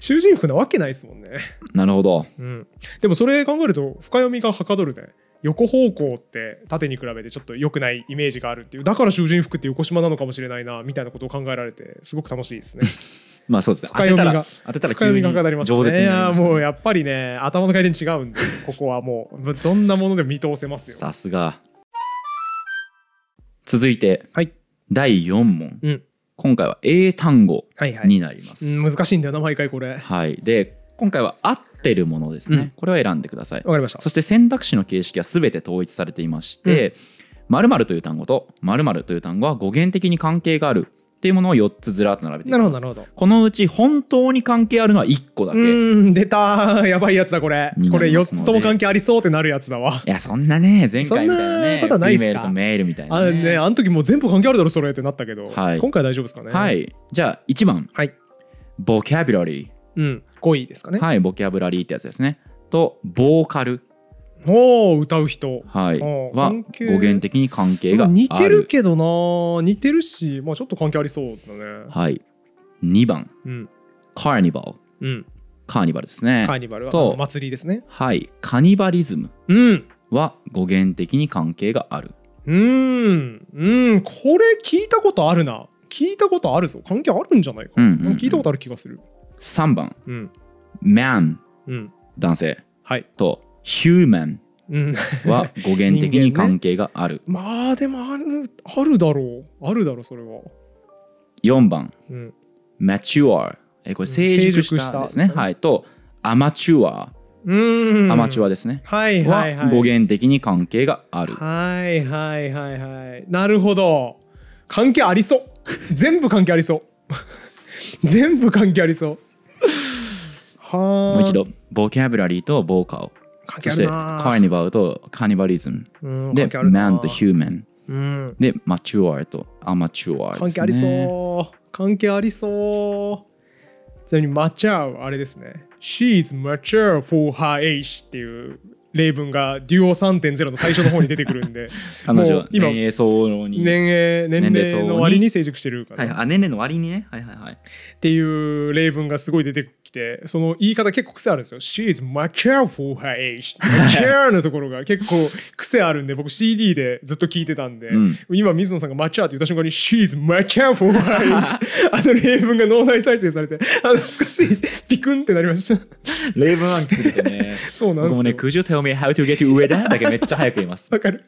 囚 人服なわけないですもんね。なるほど。うん、でもそれ考えると深読みがはかどるね。横方向って縦に比べてちょっと良くないイメージがあるっていうだから囚人服って横島なのかもしれないなみたいなことを考えられてすごく楽しいですね。まあそうですね。深読みが当てたら急に饒舌に、ね、いやもうやっぱりね頭の回転違うんでここはもうどんなものでも見通せますよ。さすが。続いて、はい、第4問、うん、今回は英単語になります、はいはい、難しいんだよな毎回これはいで今回は合ってるものですね、うん、これは選んでくださいわかりましたそして選択肢の形式は全て統一されていまして、うん〇〇という単語と〇〇という単語は語源的に関係があるっていうものを4つずらっと並べていきますなるほどこのうち本当に関係あるのは1個だけうん出たやばいやつだこれこれ4つとも関係ありそうってなるやつだわいやそんなね前回みたいなねなメールとメールみたいな、ね、あねあの時もう全部関係あるだろそれってなったけど、はい、今回大丈夫ですかねはいじゃあ1番はいボキャブラリーうん5位ですかねはいボキャブラリーってやつですねとボーカルお歌う人、はい、は語源的に関係が似てるけどな似てるし、まあ、ちょっと関係ありそうだねはい2番、うん、カーニバル、うん、カーニバルですねカーニバルはと祭りですねはいカニバリズムは語源的に関係があるうんうんこれ聞いたことあるな聞いたことあるぞ関係あるんじゃないか、うんうんうん、聞いたことある気がする3番、うん、うん、男性、はい、と human は語源的に関係がある、ね、まあでもあるあるだろうあるだろうそれは4番、うん、mature えこれ成熟したですねねはいとアマチュアうんアマチュアですねはいはいはい語源的に関係があるはいはいはいはいなるほど関係ありそう 全部関係ありそう 全部関係ありそうはあもう一度ボキャブラリーとボーカをそしてカーニバルとカーニバリズム、で、man t human、うん、で、マチュアとアマチュア、ね、関係ありそう。関係ありそう。ちなみに、マチュアあれですね。She's mature for her age っていう例文がデュオゼロの最初の方に出てくるんで 彼女は今年齢層に年齢年齢の割に成熟してるから、はい、あ年齢の割にねはいはいはいっていう例文がすごい出て来てその言い方結構癖あるんですよ「She's m a c a r e f u l her age」「mature」のところが 結構癖あるんで僕 CD でずっと聞いてたんで、うん、今水野さんが「マ a t u r って言った瞬間に「She's m a c a r e f u l her age 」あの例文が脳内再生されてあ懐かしいピクンってなりました例文暗記するとね そうなんですよ僕もね「Could you tell me how to get you w h e 上だ?」だけめっちゃ早く言いますわかる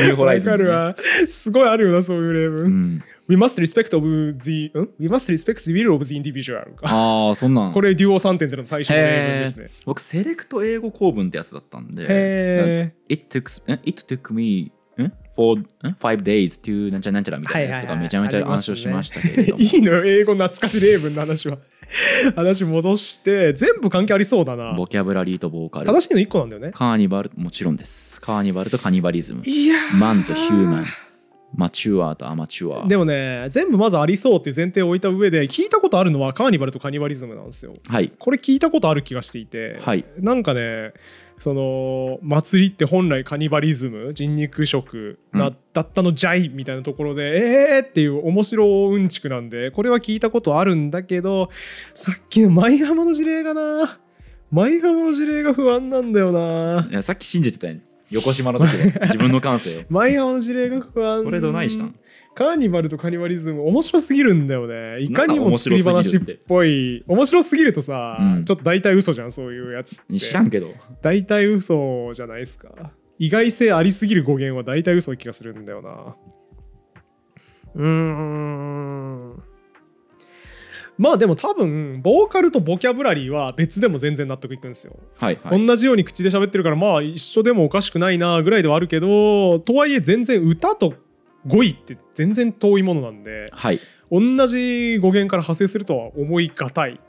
わ、ね、かるわすごいあるよなそういう例文、うん We must respect of the, We must respect the will of the individual ああ、そんなん。これ、デュオ3.0の最初の英文ですね。僕、セレクト英語構文ってやつだったんで、へ it, took, it took me for five days to なんちゃなんちゃらみたいなやつとかめちゃめちゃ暗唱しましたけれども。いいのよ、英語懐かしい例文の話は。話戻して全部関係ありそうだなボキャブラリーとボーカル正しいの1個なんだよねカーニバルもちろんですカーニバルとカニバリズムいやマンとヒューマンマチュアとアマチュアでもね全部まずありそうっていう前提を置いた上で聞いたことあるのはカーニバルとカニバリズムなんですよ、はい、これ聞いたことある気がしていて、はい、なんかねその祭りって本来カニバリズム人肉食だったのじゃいみたいなところでえーっていう面白うんちくなんでこれは聞いたことあるんだけどさっきの舞浜の事例がな舞浜の事例が不安なんだよないやさっき信じてたやん横島の時の 自分の感性前オの事例不安それどないしたんカーニバルとカニバリズム面白すぎるんだよねいかにも作り話っぽい面白すぎるとさ、うん、ちょっと大体嘘じゃんそういうやつ知らんけど大体嘘じゃないですか意外性ありすぎる語源は大体嘘気がするんだよなうんまあでも多分ボーカルとボキャブラリーは別でも全然納得いくんですよ。はいはい、同じように口で喋ってるからまあ一緒でもおかしくないなぐらいではあるけどとはいえ全然歌と語彙って全然遠いものなんで、はい、同じ語源から派生するとは思いがたい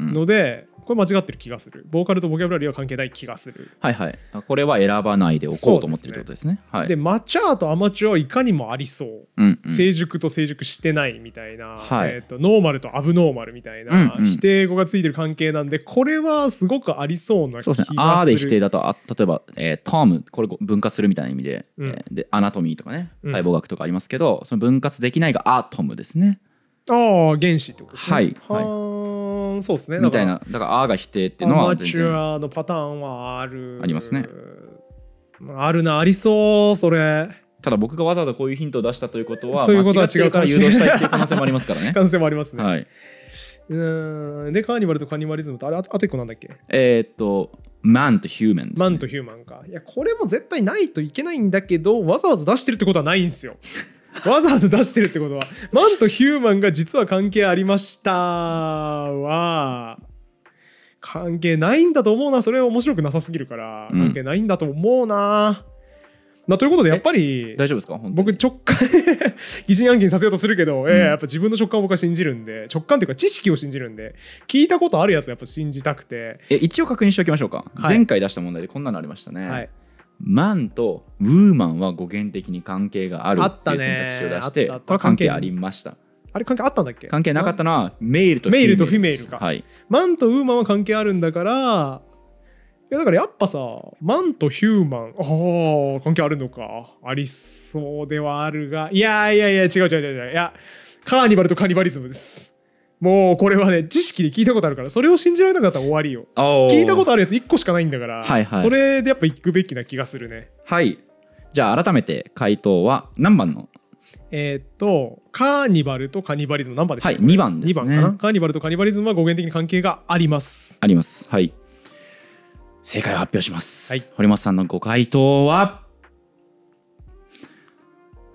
ので、うんうんこれ間違ってる気がするボーカルとボキャブラリーは関係ない気がするはいはいこれは選ばないでおこうと思ってるってことですねで、ねはい、マチャーとアマチュアはいかにもありそう、うんうん、成熟と成熟してないみたいな、はい、えーと、ノーマルとアブノーマルみたいな、否定語がついてる関係なんでこれはすごくありそうな気がするそうですね「あ」で否定だとあ例えば、えー、トムこれ分割するみたいな意味でうん、えー、でアナトミーとかね解剖学とかありますけど、うん、その分割できないが「アトム」ですねああ原子ってことですねはい、はいそうですねみたいなだから「あ」が否定っていうのはアマチュアのパターンはあるありますねあるなありそうそれただ僕がわざわざこういうヒントを出したということはということは違うから誘導したいっていう可能性もありますからね 可能性もありますね、はい、うんでカーニバルとカニバリズムとあれあと一個なんだっけえー、っとマンとヒューマン、ね、マンとヒューマンかいやこれも絶対ないといけないんだけどわざわざ出してるってことはないんですよわざわざ出してるってことは、マンとヒューマンが実は関係ありましたは、関係ないんだと思うな。それは面白くなさすぎるから、関係ないんだと思うな。うん、なということで、やっぱり、大丈夫ですか僕、直感 疑心暗鬼にさせようとするけど、うん、えー、やっぱ自分の直感を僕は信じるんで、直感というか知識を信じるんで、聞いたことあるやつやっぱ信じたくて。え、一応確認しておきましょうか。はい、前回出した問題でこんなのありましたね。はいマンとウーマンは語源的に関係があるっていう選択肢を出してこれ関係ありましたあれ関係あったんだっけ関係なかったのはメールとフィメールか、はい、マンとウーマンは関係あるんだからいやだからやっぱさマンとヒューマンああ関係あるのかありそうではあるがいやいやいや違う違う違う違ういやカーニバルとカニバリズムですもうこれはね知識で聞いたことあるからそれを信じられなかったら終わりよ聞いたことあるやつ1個しかないんだから、はいはい、それでやっぱ行くべきな気がするねはいじゃあ改めて回答は何番のえー、っとカーニバルとカニバリズム何番でしたはい2番ですね2番かなカーニバルとカニバリズムは語源的に関係がありますありますはい正解を発表します、はい、堀本さんのご回答は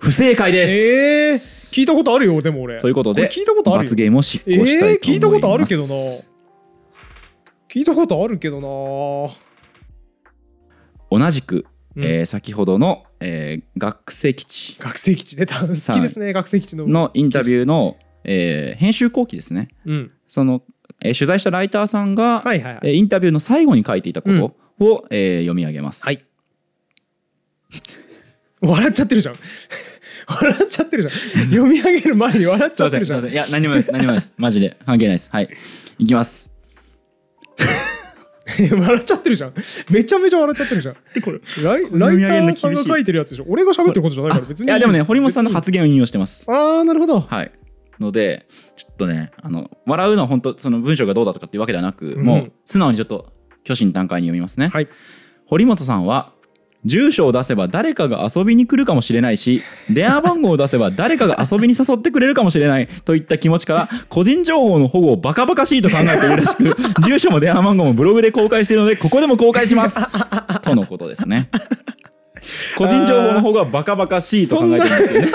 不正解です。えー、聞いたことあるよでも俺。ということで聞いたことある罰ゲームを執行したいと思います。えー、聞いたことあるけどな。聞いたことあるけどな。同じく、うん、えー、先ほどの、えー、学生基地。学生基地出好きですね学生基地の。のインタビューの、えー、編集後期ですね。うん、その、えー、取材したライターさんが、はいはいはい、インタビューの最後に書いていたことを、うん、えー、読み上げます。はい。笑っちゃってるじゃん。笑っちゃってるじゃん。読み上げる前に笑っちゃってるじゃん。いや、何もです。何もです。マジで。関係ないです。はい。いきます。笑っちゃってるじゃん。めちゃめちゃ笑っちゃってるじゃん。で、これ、ライライターさんが書いてるやつでしょ。俺が喋ってることじゃないから、別に。いや、でもね、堀本さんの発言を引用してます。あー、なるほど。はい。ので、ちょっとね、あの、笑うのは本当、その文章がどうだとかっていうわけではなく、うん、もう、素直にちょっと、虚心坦懐に読みますね。はい。堀本さんは住所を出せば誰かが遊びに来るかもしれないし 電話番号を出せば誰かが遊びに誘ってくれるかもしれないといった気持ちから個人情報の保護をバカバカしいと考えているらしく 住所も電話番号もブログで公開しているのでここでも公開します とのことですね個人情報の保護はバカバカしいと考えていますよね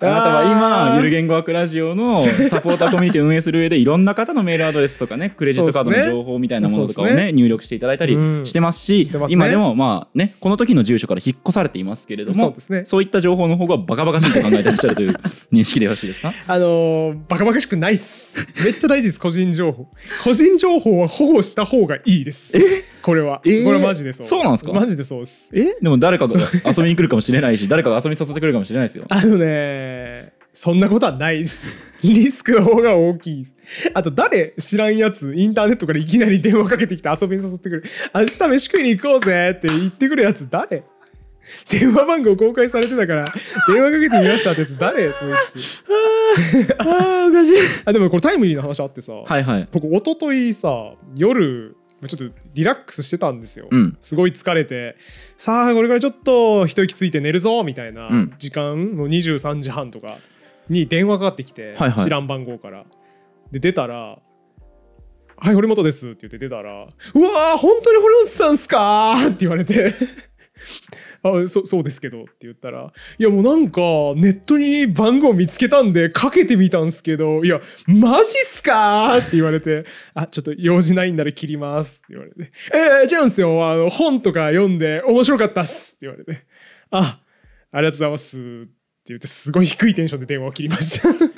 あなたは今、ゆる言語学ラジオのサポーターコミュニティを運営する上で、いろんな方のメールアドレスとか ね、クレジットカードの情報みたいなものとかをね、入力していただいたりしてますし、今でもまあね、この時の住所から引っ越されていますけれども、そう、ね,、いった情報の方がバカバカしいと考えてらっしゃるという認識でよろしいですか あのー、バカバカしくないっす。めっちゃ大事です、個人情報。個人情報は保護した方がいいです。えこれは、えー、これはマジでそう。そうなんですかマジでそうです。えでも誰かと遊びに来るかもしれないし、誰かが遊びに誘ってくるかもしれないですよ。あのねえー、そんなことはないです。リスクの方が大きいです。あと、誰知らんやつ、インターネットからいきなり電話かけてきて遊びに誘ってくる。明日飯食いに行こうぜって言ってくるやつ、誰電話番号公開されてたから、電話かけてみましたってやつ、誰そいつ。ああ、おかしい。あ、でもこれタイムリーな話あってさ、はいはい、僕、さ、夜、ちょっとリラックスしてたんですよ、うん、すごい疲れてさあこれからちょっと一息ついて寝るぞみたいな時間の23時半とかに電話かかってきて、はいはい、知らん番号からで出たら「はい堀本です」って言って出たら「うわー本当に堀本さんすか?」って言われてあそそうですけどって言ったらいやもうなんかネットに番号見つけたんでかけてみたんすけどいやマジっすかって言われてあちょっと用事ないんなら切りますって言われてえー、じゃあんすよあの本とか読んで面白かったっすって言われてあありがとうございますって言ってすごい低いテンションで電話を切りました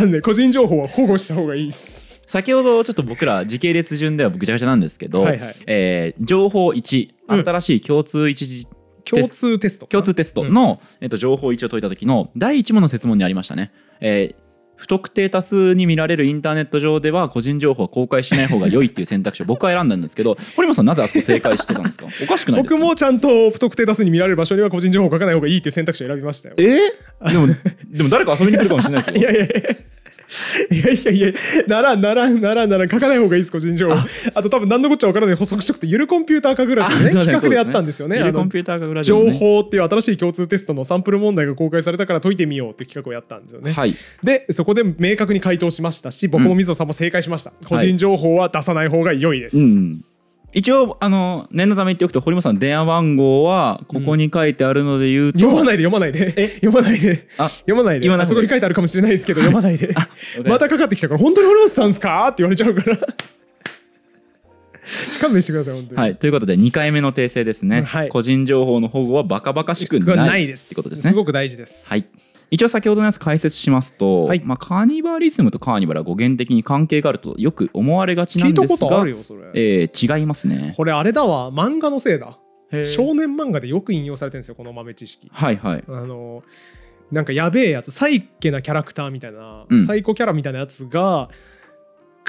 なんで、個人情報は保護した方がいいっす先ほどちょっと僕ら時系列順ではぐちゃぐちゃなんですけど、はいはい、えー、情報1新しい共通一時共通テスト共通テストの、えっと、情報を一応解いた時の第1問の設問にありましたね、えー不特定多数に見られるインターネット上では個人情報は公開しない方が良いっていう選択肢を僕は選んだんですけど 堀本さんなぜあそこ正解してたんですかおかしくないですか僕もちゃんと不特定多数に見られる場所には個人情報を書かない方がいいっていう選択肢を選びましたよえー、でもでも誰か遊びに来るかもしれないですよ いやいやいやいやいやいや、ならんならんならんならん書かない方がいいです、個人情報。あと多分何のこっちゃわからない補足色ってゆるコンピューターぐらいの、ね、企画でやったんですよね。ねゆるコンピューター情報っていう新しい共通テストのサンプル問題が公開されたから解いてみようっていう企画をやったんですよね。はい、で、そこで明確に回答しましたし、僕も水野さんも正解しました。うん、個人情報は出さない方が良いです。はいうん一応あの念のため言っておくと堀本さん電話番号はここに書いてあるので言うと、読まないで読まないでえ読まないであ読まないで今あそこに書いてあるかもしれないですけど読まないで またかかってきたから本当に堀本さんですかって言われちゃうから勘弁してください本当に、はい、ということで2回目の訂正ですね、はい、個人情報の保護はバカバカしくないないですってことですねすごく大事ですはい一応先ほどのやつ解説しますと、はい、まあ、カーニバリズムとカーニバルは語源的に関係があるとよく思われがちなんですがえ違いますねこれあれだわ漫画のせいだ少年漫画でよく引用されてるんですよこの豆知識はいはいあのなんかやべえやつサイケなキャラクターみたいな、うん、サイコキャラみたいなやつが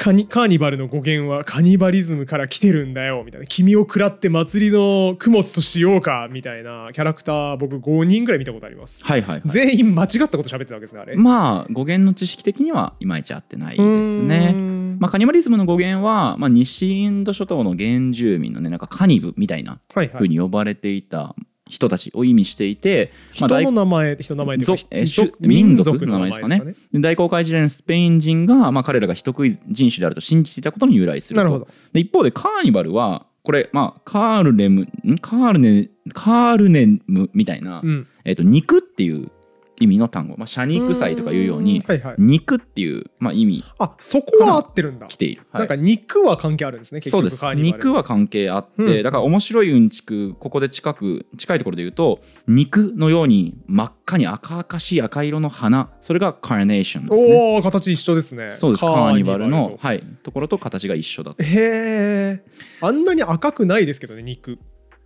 カニカーニバルの語源はカニバリズムから来てるんだよみたいな君を食らって祭りの供物としようかみたいなキャラクター僕5人ぐらい見たことあります、はいはい、はい、全員間違ったこと喋ってたわけですねあれまあ語源の知識的にはいまいち合ってないですねまあ、カニバリズムの語源は、まあ、西インド諸島の原住民のねなんかカニブみたいなふうに呼ばれていた、はいはい人たちを意味していて、まあ、人の名前人の名前というか民族の名前ですかね、ね、大航海時代のスペイン人が、まあ、彼らが人食い人種であると信じていたことに由来するなるほどで一方でカーニバルはこれ、まあ、カールネムカールネカールネムみたいな、うん、えーと肉っていう意味の単語、まあ、社肉祭とかいうように、はいはい、肉っていう、まあ、意味あそこは合ってるんだ来ている、はい、なんか肉は関係あるんですねそうです肉は関係あって、うん、だから面白いうんちくここで近く近いところで言うと肉のように真っ赤に赤々しい赤色の花それがカーネーションですねお形一緒ですねそうですカーニバルのはい、ところと形が一緒だへえあんなに赤くないですけどね肉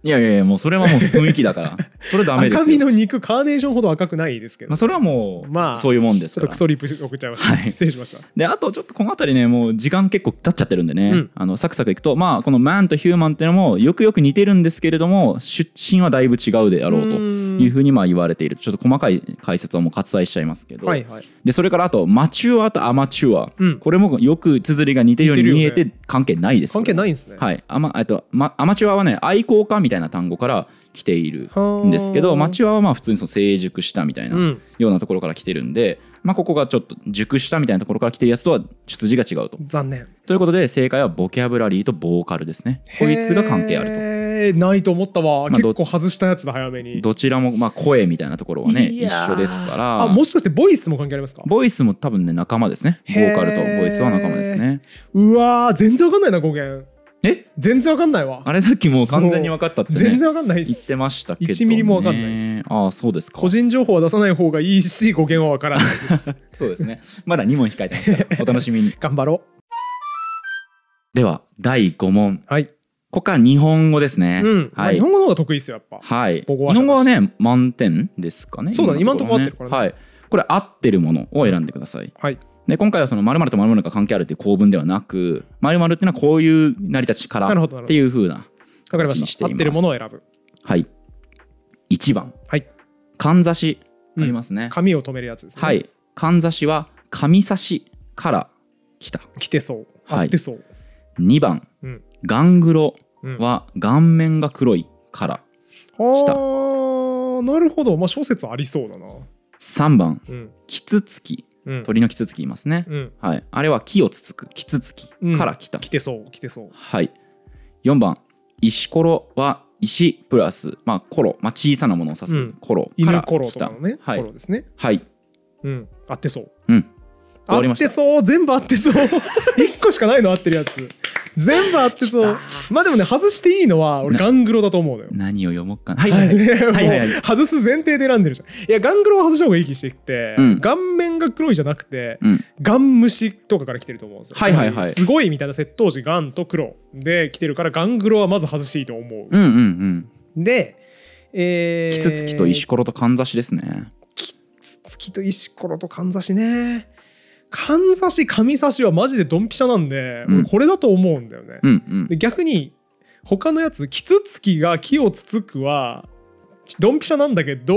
いやいやいや、もうそれはもう雰囲気だから。それダメですよ。赤身の肉カーネーションほど赤くないですけど、まあ、それはもう、まあそういうもんですちょっとクソリップ送っちゃいました、はい失礼しましたで、あとちょっとこの辺りね、もう時間結構経っちゃってるんでね、うんあのサクサクいくと、まあこのマンとヒューマンっていうのもよくよく似てるんですけれども、出身はだいぶ違うであろうと。いうふうにまあ言われているちょっと細かい解説はもう割愛しちゃいますけど、はいはい、でそれからあとマチュアとアマチュア、うん、これもよく綴りが似てるように見えて関係ないです、ね、関係ないんですね、はいアマえっとアマチュアはね愛好家みたいな単語から来ているんですけどマチュアはまあ普通にその成熟したみたいなようなところから来てるんで、うん、まあ、ここがちょっと熟したみたいなところから来てるやつとは出自が違うと。残念ということで正解はボキャブラリーとボーカルですねこいつが関係あると。えないと思ったわ、まあ、結構外したやつだ早めにどちらも、まあ、声みたいなところはね一緒ですからあもしかしてボイスも関係ありますかボイスも多分ね仲間ですねボーカルとボイスは仲間ですねうわ全然わかんないな語源え全然わかんないわあれさっきもう完全に分かったって、ね、全然わかんないっす言ってましたけど、ね、1ミリもわかんないですああそうですか個人情報は出さない方がいいし語源はわからないです そうですねまだ2問控えてますからお楽しみに 頑張ろうでは第5問はいここから日本語ですね。うん、はい。日本語の方が得意ですよ、やっぱ。はい。日本語はね、満点ですかね。そうだ、ね、今のところ合ってるからね。はい。これ合ってるものを選んでください。はい。で今回はそのまると〇〇が関係あるっていう構文ではなくまるっていうのはこういう成り立ちからっていうふうなわかりました合ってるものを選ぶはい1番はいかんざしありますね、うん、を留めるやつですねはいかんざしは紙差しから来た来てそう合ってそう、2番、うん、ガングロは顔面が黒いから来うん、あなるほどまあ小説ありそうだな3番、うん、キツツキ鳥のキツツキいますね、うん、はい、あれは木をつつくキツツキから来た、来てそう来てそうはい4番石ころは石プラス、まあ、コロ、まあ、小さなものを指すコロから来た、ね、はい、コロですねはい、うん、合ってそううん合ってそう全部合ってそう1 個しかないの合ってるやつ全部あってそうまあでもね外していいのは俺ガングロだと思うのよ何を読もうかなはいはいはいはい、外す前提で選んでるじゃんいやガングロは外した方がいい気してきて、うん、顔面が黒いじゃなくて、うん、ガン虫とかから来てると思うんですよはいはいはいすごいみたいな窃盗時ガンと黒で来てるからガングロはまず外していいと思ううんうんうんでえー、キツツキと石ころとかんざしですねキツツキと石ころとかんざしねかんざしみ差しはマジでドンピシャなんで、うん、これだと思うんだよね、うんうん、で逆に他のやつキツツキが木をつつくはドンピシャなんだけど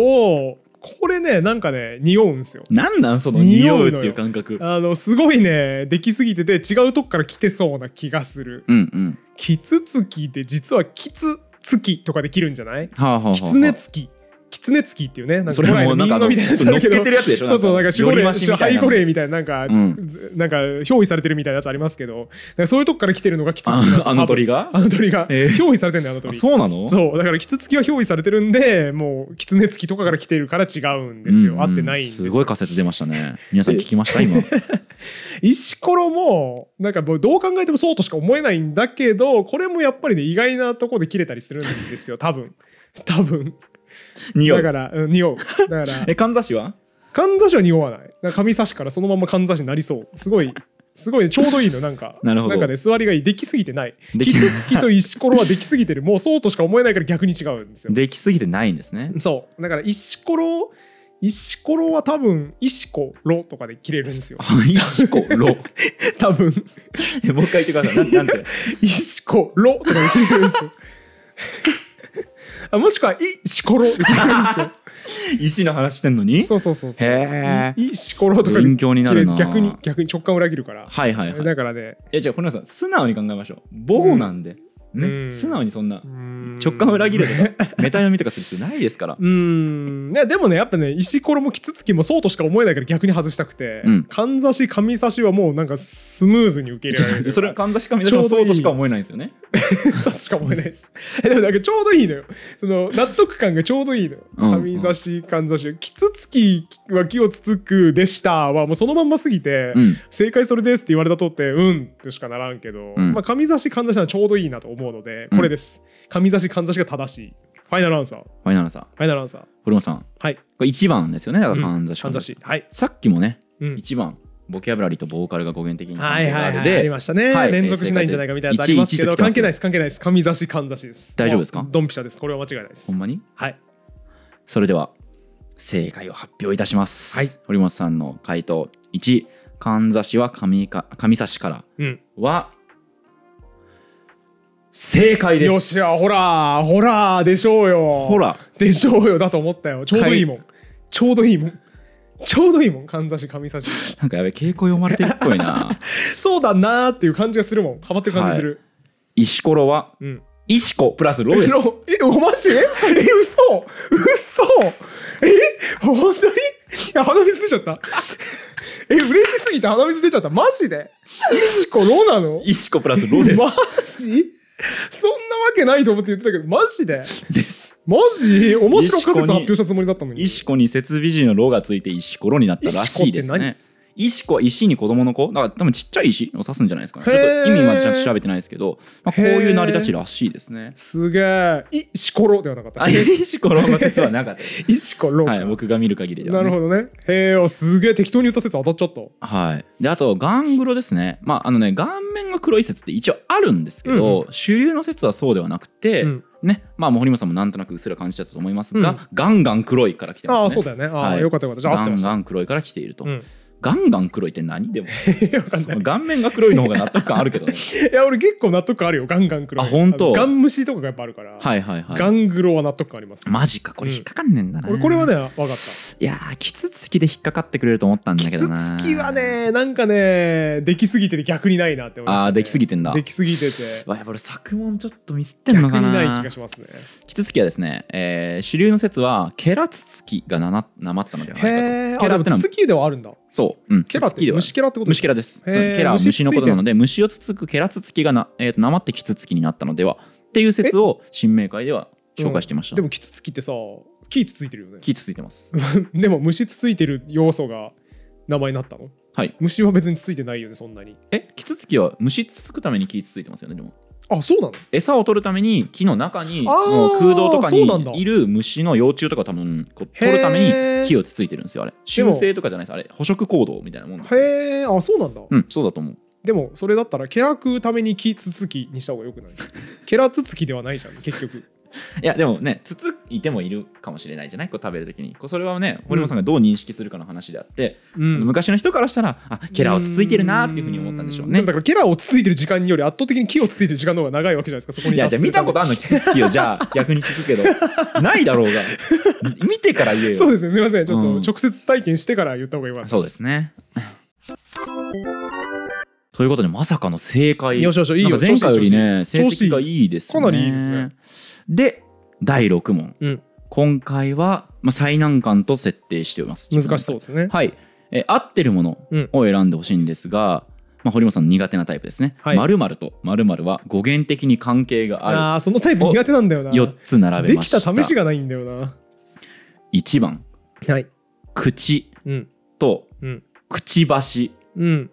これねなんかね匂うんですよなんなんその匂うっていう感覚あのすごいねできすぎてて違うとこから来てそうな気がする、うんうん、キツツキって実はキツツキとかできるんじゃない、はあはあはあ、キツネツキ狐付きっていうね、なんかそれもなんか乗っけてるやつでしょ。そうそうなんか守護霊、背後霊みたいななんか、うん、なんか憑依されてるみたいなやつありますけど、そういうとこから来てるのが狐付きなんですあの鳥が？あの鳥が、憑依されてるんだよあの鳥。そうなの？そうだから狐ツキは憑依されてるんで、もう狐ツきとかから来てるから違うんですよ。うんうん、合ってないんです。すごい仮説出ましたね。皆さん聞きました今。石ころもなんかどう考えてもそうとしか思えないんだけど、これもやっぱりね意外なところで切れたりするんですよ。多分。多分匂うだから、うん、匂う。だから、えかんざしはかんざしは匂わない。なんか紙差しからそのままかんざしになりそう。すごい、すごい、ちょうどいいの、なんか。なるほどんかね、座りがいい。できすぎてない。傷つきと石ころはできすぎてる。もうそうとしか思えないから逆に違うんですよ。できすぎてないんですねそう。だから石ころ、石ころは多分、石ころとかで切れるんですよ。石ころ多分、えもう一回言ってくださいなんなんて石ころとかで切れるんですよ。あもしくは、い、しころ。石の話してんのにそうそうそうそう。へえ。い、しころとか勉強になるな逆に、逆に直感を裏切るから。はいはいはい。だからね。いや、じゃあ、堀さん、素直に考えましょう。母語なんで。ね、素直にそんな直感を裏切るとか メタ読みとかする必要ないですからうんいやでもねやっぱね石ころもキツツキもそうとしか思えないから逆に外したくて、うん、かんざしかみさしはもうなんかスムーズに受け入れられる それはかんざしかみさしはそうとしか思えないんですよね刺 しか思えないです。でもなんかちょうどいいのよ。その納得感がちょうどいいのよ。髪刺し、かんざし。キツツキはきをつつくでしたはもうそのまんますぎて、うん、正解それですって言われたとって、うんってしかならんけど、うん、まあ髪刺し、かんざしはちょうどいいなと思うので、これです。髪刺し、かんざしが正しい。ファイナルアンサー。ファイナルアンサー。ファイナルアンサー。堀本さん。はい。これ1番ですよね、だからかんざし。かんざし。はい。さっきもね、1番ボキャブラリーとボーカルが語源的に関係があるで、ありましたね、はい、連続しないんじゃないかみたいなありますけど関係ないです関係ないです神差しかんしです大丈夫ですかドンピシャですこれは間違いないですほんまにはいそれでは正解を発表いたします、はい、堀本さんの回答1かんざしは神か神差しからは、うん、正解ですよしやほらほらでしょうよほらでしょうよだと思ったよちょうどいいもんちょうどいいもんちょうどいいもんかんざしかみさしなんかやべ傾向読まれてるっぽいな そうだなーっていう感じがするもんハマってる感じする、はい、石ころは、うん石子プラスロです。え、おまじえ、嘘嘘え本当にいや、鼻水出ちゃった。え、嬉しすぎて鼻水出ちゃった。マジで石子ロなの石子プラスロです。マジそんなわけないと思って言ってたけど、マジでです。マジ面白仮説発表したつもりだったのに。石子に設備人の「ろ」がついて石ころになったらしいですね。石子は石に子供の子だから多分ちっちゃい石を指すんじゃないですかねちょっと意味までちゃ調べてないですけど、まあ、こういう成り立ちらしいですねすげえ石ころではなかった石ころは実はなかった 石ころはい僕が見る限りでは、ね、なるほどねへえすげえ適当に言った説当たっちゃったはいであとガングロですねまああのね顔面が黒い説って一応あるんですけど、うん主流の説はそうではなくて、うんね、まあ、堀本さんもなんとなくうっすら感じちゃったと思いますが、うん、ガンガン黒いから来てます、ね、ああ、そうだよね。ああ、はい、よかったよかった。じゃあ、ガンガン黒いから来ていると。うん、ガンガン黒いって何でも 顔面が黒いの方が納得感あるけどね いや俺結構納得感あるよガンガン黒いあ本当ガン虫とかがやっぱあるからはいはいはいガングロは納得感あります、マジかこれ引っかかんねんだな、うん、俺これはね分かったいやーキツツキで引っかかってくれると思ったんだけどなキツツキはねなんかねできすぎてて逆にないなって思いました、ね、あできすぎてんだできすぎててわやっぱ俺作文ちょっとミスってんのかな逆にない気がしますねキツツキはですね、えー、主流の説はケラツツキがなななまったのではないかとケラのツツキではあるんだそう、うん、ケラって虫ケラってこと虫ケラです。ケラは虫のことなので虫をつつくケラツツキがな、えー、となまってキツツキになったのではっていう説を新明会では紹介してました、うん、でもキツツキってさキツついてるよね木ツついてます でも虫つついてる要素が名前になったのはい虫は別につついてないよねそんなにえキツツキは虫つつくためにキツツついてますよねでもあそうなの餌を取るために木の中にもう空洞とかにいる虫の幼虫とか多分取るために木をつついてるんですよあれ習性とかじゃないですあれ捕食行動みたいなもんですへえあそうなんだうんそうだと思うでもそれだったらケラ食うために木つつきにした方がよくない ケラつつきではないじゃん結局いやでもねつついてもいるかもしれないじゃないこう食べる時にこうそれはね堀本さんがどう認識するかの話であって、うん、昔の人からしたらあケラをつついてるなっていうふうに思ったんでしょうねだからケラをつついてる時間により圧倒的に木をつついてる時間の方が長いわけじゃないですかそこにいやじゃ見たことあるのキツツキをじゃあ逆に聞くけどないだろうが見てから言えよそうですねすみませんちょっと直接体験してから言った方がいいわ、そうですねということでまさかの正解よしよしいいよ前回よりね成績がいいですねかなりいいですねで第6問、うん、今回は、まあ、最難関と設定しています難しそうですねはいえ合ってるものを選んでほしいんですが、まあ、堀本さん苦手なタイプですね。まるまるとまるまるは語源的に関係がある。あそのタイプ苦手なんだよな。四つ並べました。できた試しがないんだよな。一番、はい、口と、くちばし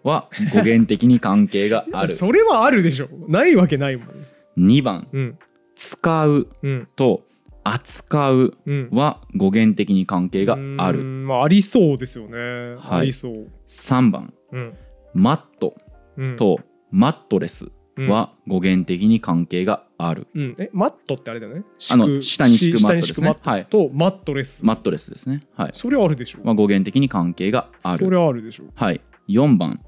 は語源的に関係がある。それはあるでしょ。ないわけないもん。二番、うん、使うと、扱うは語源的に関係がある、まあ、ありそうですよね、はい、ありそう3番、マットとマットレスは語源的に関係がある、うん、えマットってあれだよねあの下に敷くマットですねはい、とマットレスマットレスですねはいそれはあるでしょう、まあ、語源的に関係があるそれはあるでしょうはい4番、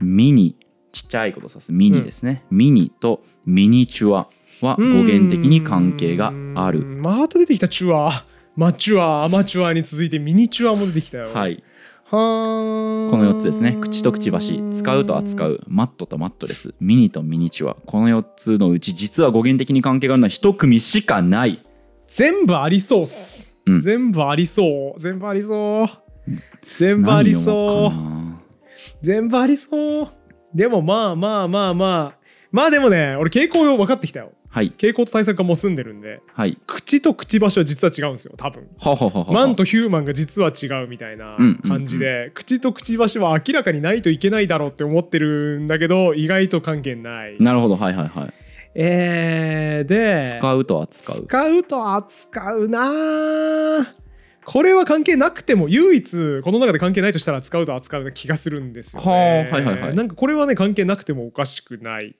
ミニちっちゃいことさすミニですね、ミニとミニチュアは語源的に関係があるまた出てきたチュアマチュアアマチュアに続いてミニチュアも出てきたよはいはこの4つですね口とくちばし使うと扱うマットとマットレスミニとミニチュアこの4つのうち実は語源的に関係があるのは1組しかない全部ありそうっす、うん、全部ありそう全部ありそう全部ありそう全部ありそうでもまあまあまあまあまあでもね俺傾向よ分かってきたよはい、傾向と対策がもう済んでるんで、はい、口とくちばしは実は違うんですよ多分はははマンとヒューマンが実は違うみたいな感じで、うんうんうん、口とくちばしは明らかにないといけないだろうって思ってるんだけど意外と関係ないなるほどはいはいはいえー、で使うと扱う使うと扱うなこれは関係なくても唯一この中で関係ないとしたら使うと扱う気がするんですよね、あはいはいはい、なんかこれはね関係なくてもおかしくない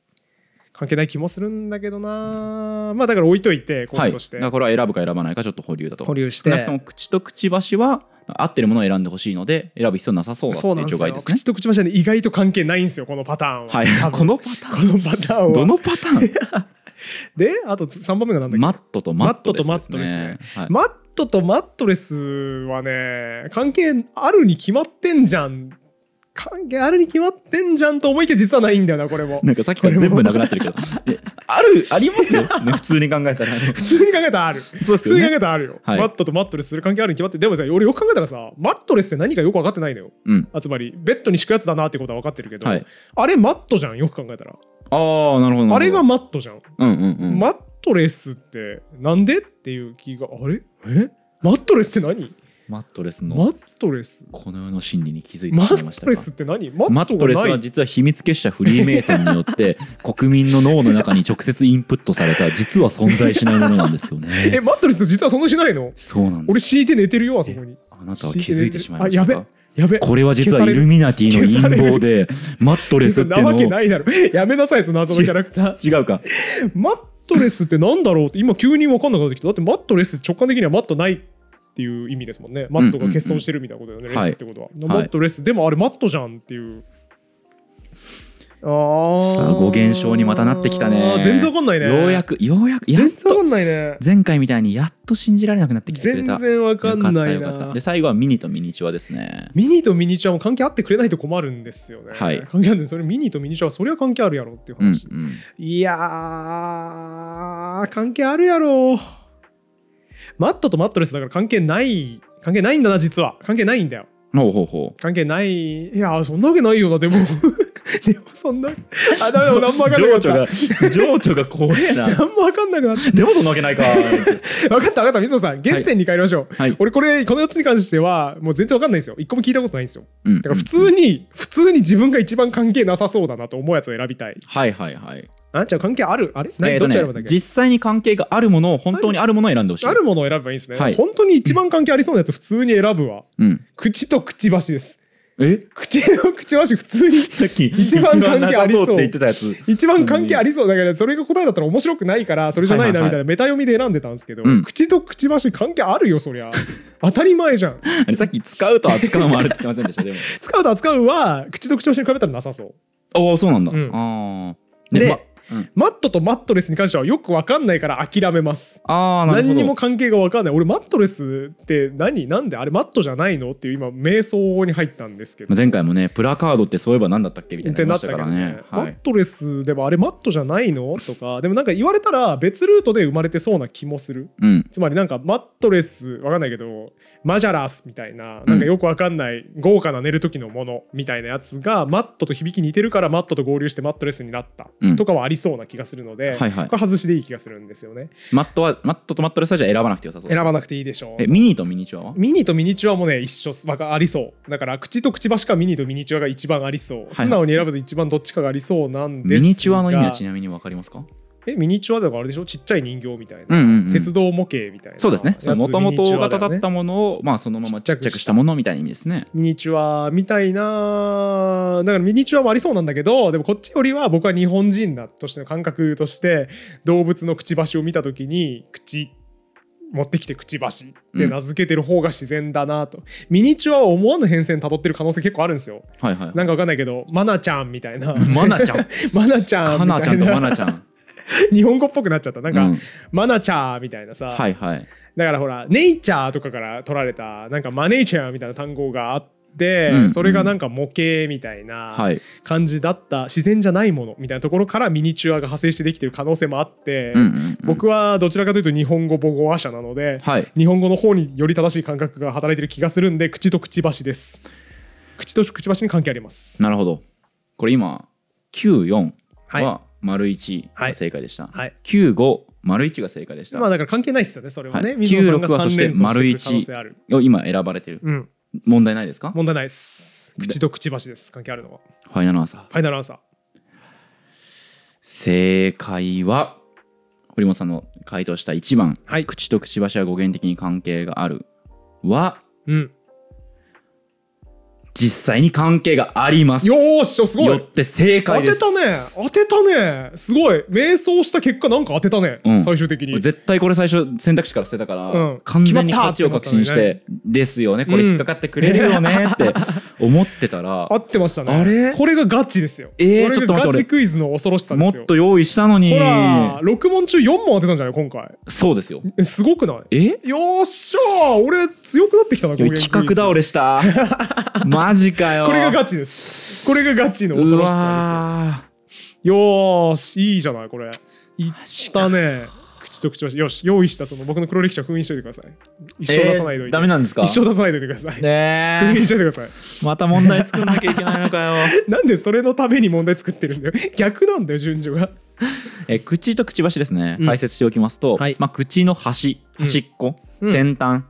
関係ない気もするんだけどなまあだから置いといて候補として、はい、これは選ぶか選ばないかちょっと保留だと保留して少なくとも口とくちばしは合ってるものを選んでほしいので選ぶ必要なさそうだってう除外ですね口と口ばしは、ね、意外と関係ないんですよこのパターンは、はい、このパターンこのパターンどのパターン であと3番目が何だっけマットとマット、とマットですね、マットとマットレスはね関係あるに決まってんじゃん関係あるに決まってんじゃんと思いきや実はないんだよなこれもなんかさっきから全部なくなってるけどあるありますよ、ね、普通に考えたら 普通に考えたらある、ね、普通に考えたらあるよ、はい、マットとマットレスする関係あるに決まってでもさ俺よく考えたらさマットレスって何かよく分かってないのよ、うん、つまりベッドに敷くやつだなってことは分かってるけど、はい、あれマットじゃんよく考えたらああなるほどあれがマットじゃん,、うんうんうん、マットレスってなんでっていう気があれえマットレスって何マットレスのマットレスこの世の真理に気づいてマしまいましットレスって何ママットレスは実は秘密結社フリーメイソンによって 国民の脳の中に直接インプットされた実は存在しないものなんですよね えマットレス実は存在しないのそうなんで俺敷いて寝てるよあそこにあなたは気づいてしまいましたやかべやべこれは実はイルミナティの陰謀でマットレスっていなわけないだろ やめなさいその謎のキャラクター違うかマットレスってなんだろうって今急に分かんなくなってきただってマットレス直感的にはマットないっていう意味ですもんねマットが欠損してるみたいなことだよね、うんうんうん、レスってことは、はい、マットレス、でもあれマットじゃんっていうあさあ語現象にまたなってきたね全然わかんないねようやくようやく全然わかんないね前回みたいにやっと信じられなくなってきてくれた全然わかんないなで最後はミニとミニチュアですねミニとミニチュアも関係あってくれないと困るんですよねはい関係あるんですそれミニとミニチュアそれは関係あるやろっていう話、うんうん、いや関係あるやろマットとマットレスだから関係ない関係ないんだな実は関係ないんだよほうほうほう関係ないいやそんなわけないよなでも でもそんなあ何も分かんなくなった情緒が情緒が怖えな何も分かんなくなったでもそんなわけないか分 かった分かった水野さん原点に帰りましょう、はい俺これこの4つに関してはもう全然分かんないですよ一個も聞いたことないんですよ、うん、だから普通に、うん、普通に自分が一番関係なさそうだなと思うやつを選びたいはいはいはいあじゃあ関係あるあれ、えーとね、実際に関係があるものを本当にあるものを選んでほしいあるものを選べばいいんですね、はい、本当に一番関係ありそうなやつ普通に選ぶわ、うん、口とくちばしですえ口のくちばし普通にさっき一番関係ありそうって言ってたやつ一番関係ありそうだけどそれが答えだったら面白くないからそれじゃないなみたいなメタ読みで選んでたんですけど、口とくちばし関係あるよそりゃ当たり前じゃんさっき使うと扱うもあるって言ってませんでしたでも 使うと扱うは口と口ばしに比べたらなさそうああそうなんだ、うん、ああで、まマットとマットレスに関してはよく分かんないから諦めますあ何にも関係が分かんない俺マットレスって何なんであれマットじゃないのっていう今瞑想に入ったんですけど前回もねプラカードってそういえば何だったっけみたいな話だからね、ねはい、マットレスでもあれマットじゃないのとかでもなんか言われたら別ルートで生まれてそうな気もする、うん、つまりなんかマットレス分かんないけどマジャラスみたいななんかよく分かんない豪華な寝る時のものみたいなやつがマットと響き似てるからマットと合流してマットレスになったとかはありそうな気がするので、はいはい、これ外しでいい気がするんですよねマットはマットとマットレスはじゃ選ばなくてよさそう選ばなくていいでしょうえミニとミニチュアはミニとミニチュアもね一緒ありそうだから口と口ちばしかミニとミニチュアが一番ありそう、はいはい、素直に選ぶと一番どっちかがありそうなんですがミニチュアの意味はちなみに分かりますかえミニチュアだからあれでしょちっちゃい人形みたいな、うんうんうん、鉄道模型みたいなそうですねもともと大型だったものを、まあ、そのままちっちゃくしたものみたいな意味ですねミニチュアみたいなだからミニチュアもありそうなんだけどでもこっちよりは僕は日本人だとしての感覚として動物のくちばしを見た時に口ち。持ってきてくちばしって名付けてる方が自然だなと、うん、ミニチュアは思わぬ変遷たどってる可能性結構あるんですよ、はいはい、なんかわかんないけどマナちゃんみたいなマナちゃん マナちゃんマナちゃんとマナちゃん 日本語っぽくなっちゃったなんか、うん、マナチャーみたいなさ、はいはい、だからほらネイチャーとかから取られたなんかマネーチャーみたいな単語があって、うんうん、それがなんか模型みたいな感じだった、はい、自然じゃないものみたいなところからミニチュアが派生してできてる可能性もあって、うんうんうん、僕はどちらかというと日本語母語話者なので、はい、日本語の方により正しい感覚が働いてる気がするんで口とくちばしです口とくちばしに関係ありますなるほどこれ今94は、はい丸一が正解でした。はい。九五丸一が正解でした。まあだから関係ないですよね。それはね。九、は、六、い、はそして丸一を今選ばれてる、うん。問題ないですか？問題ないです。口とくちばしです。関係あるのは。ファイナルアンサー。ファイナルアンサー。正解は堀本さんの回答した1番、はい、口とくちばしは語源的に関係があるは、うん、実際に関係があります。よーし、すごい。よって正解当てたね。当てたね。すごい。瞑想した結果なんか当てたね。うん、最終的に。絶対これ最初選択肢から捨てたから、うん、完全に勝ちを確信して、ですよね。これ引っかかってくれるよね って思ってたら。合ってましたね。あれこれがガチですよ。えー、ちょっとガチクイズの恐ろしさもっと用意したのに。ほら、6問中4問当てたんじゃない今回。そうですよ。すごくないえよっしゃ俺強くなってきたな、これ。企画倒れした。ま マジかよ。これがガチです。これがガチの恐ろしさですよ。よし、いいじゃない、これ。いったね。口と口よし、用意したその僕の黒歴史を封印しといてください。一生出さないといて。えー、ダメなんですか一生出さないといてください。ね封印しといてください。また問題作んなきゃいけないのかよ。なんでそれのために問題作ってるんだよ。逆なんだよ、順序が。え口とくちばしですね、解説しておきますと、はい、まあ、口の端端っこ、うん、先端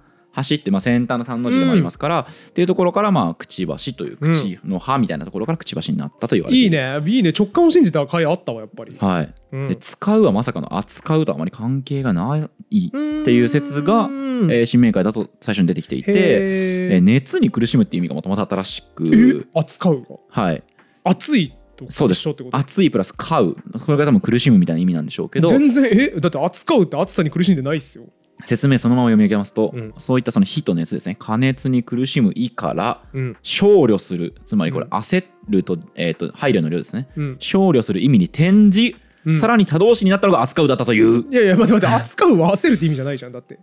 橋って、まあ、先端の3の字でもありますから、うん、っていうところから、まあ、くちばしという口の歯みたいなところからくちばしになったと言われてい,、いいねいいね直感を信じた回あったわやっぱりはい、うん、で使うはまさかの扱うとあまり関係がないっていう説が、ーえー、新明会だと最初に出てきていて、えー、熱に苦しむっていう意味がもともと新しく扱うがはい熱いそうです熱いプラス買うそれが多分苦しむみたいな意味なんでしょうけど全然えだって扱うって暑さに苦しんでないっすよ説明そのまま読み上げますと、うん、そういったその火と熱ですね加熱に苦しむ「い」から少慮する、うん、つまりこれ焦ると,、えーと、配慮の量ですね、うん、少慮する意味に転じ、さらに多動詞になったのが扱うだったといういやいや待って待って扱うは焦るって意味じゃないじゃんだって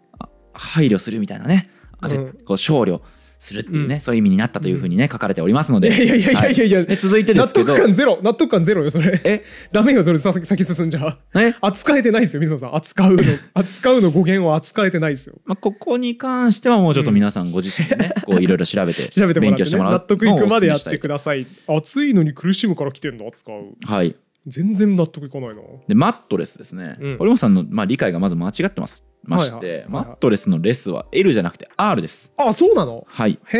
配慮するみたいなね焦、こう少量するっていうね、うん、そういう意味になったというふうにね、書かれておりますので。いやいやいやいやいや、はい、続いてですけど。納得感ゼロ、納得感ゼロよ、それ。えダメよ、それ先、進んじゃ。え扱えてないですよ、水野さん。扱うの、扱うの語源を扱えてないですよ。まあ、ここに関してはもうちょっと皆さんご自身でね、うん、こういろいろ調べて、調べてもらって、勉強してもらう。納得いくまでやってください。熱いのに苦しむから来てんの、扱う。はい。全然納得いかないなでマットレスですね、うん、堀本さんの、まあ、理解がまず間違ってますまして、はいはい、マットレスのレスは L じゃなくて R ですあそうなのはいへ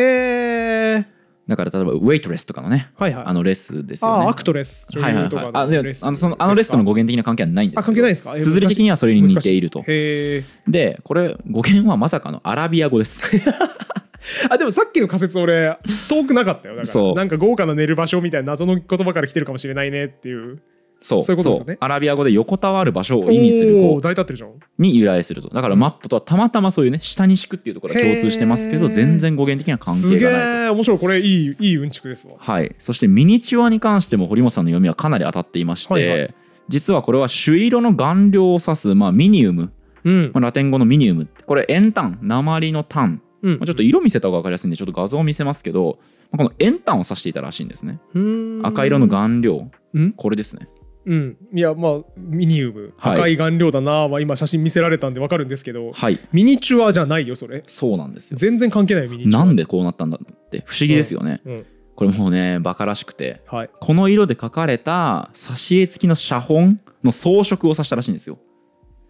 えだから例えばウェイトレスとかのね、はいはい、あのレスですよねアクトレスのはいはいはい、あであのそのあのレスとの語源的な関係はないんですあ関係ないですか綴り的にはそれに似ているとでこれ語源はまさかのアラビア語です あでもさっきの仮説俺遠くなかったよだからなんか豪華な寝る場所みたいな謎の言葉から来てるかもしれないねっていうそうそういうことですよねアラビア語で横たわる場所を意味するこう大立ってるじゃんに由来するとだからマットとはたまたまそういうね下に敷くっていうところは共通してますけど全然語源的には関係がないすげえ面白いこれいいいいうんちくですわはいそしてミニチュアに関しても堀本さんの読みはかなり当たっていまして、はいはい、実はこれは朱色の顔料を指す、まあ、ミニウム、うんラテン語のミニウムこれ円炭鉛の炭うん、ちょっと色見せた方が分かりやすいんでちょっと画像を見せますけどこの円盤を指していたらしいんですね赤色の顔料これですねうん、いやまあミニウム、赤い顔料だなは今写真見せられたんでわかるんですけど、はい、ミニチュアじゃないよそれそうなんですよ全然関係ないミニチュアなんでこうなったんだって不思議ですよね、うんうん、これもうねバカらしくて、はい、この色で描かれた挿絵付きの写本の装飾を指したらしいんですよ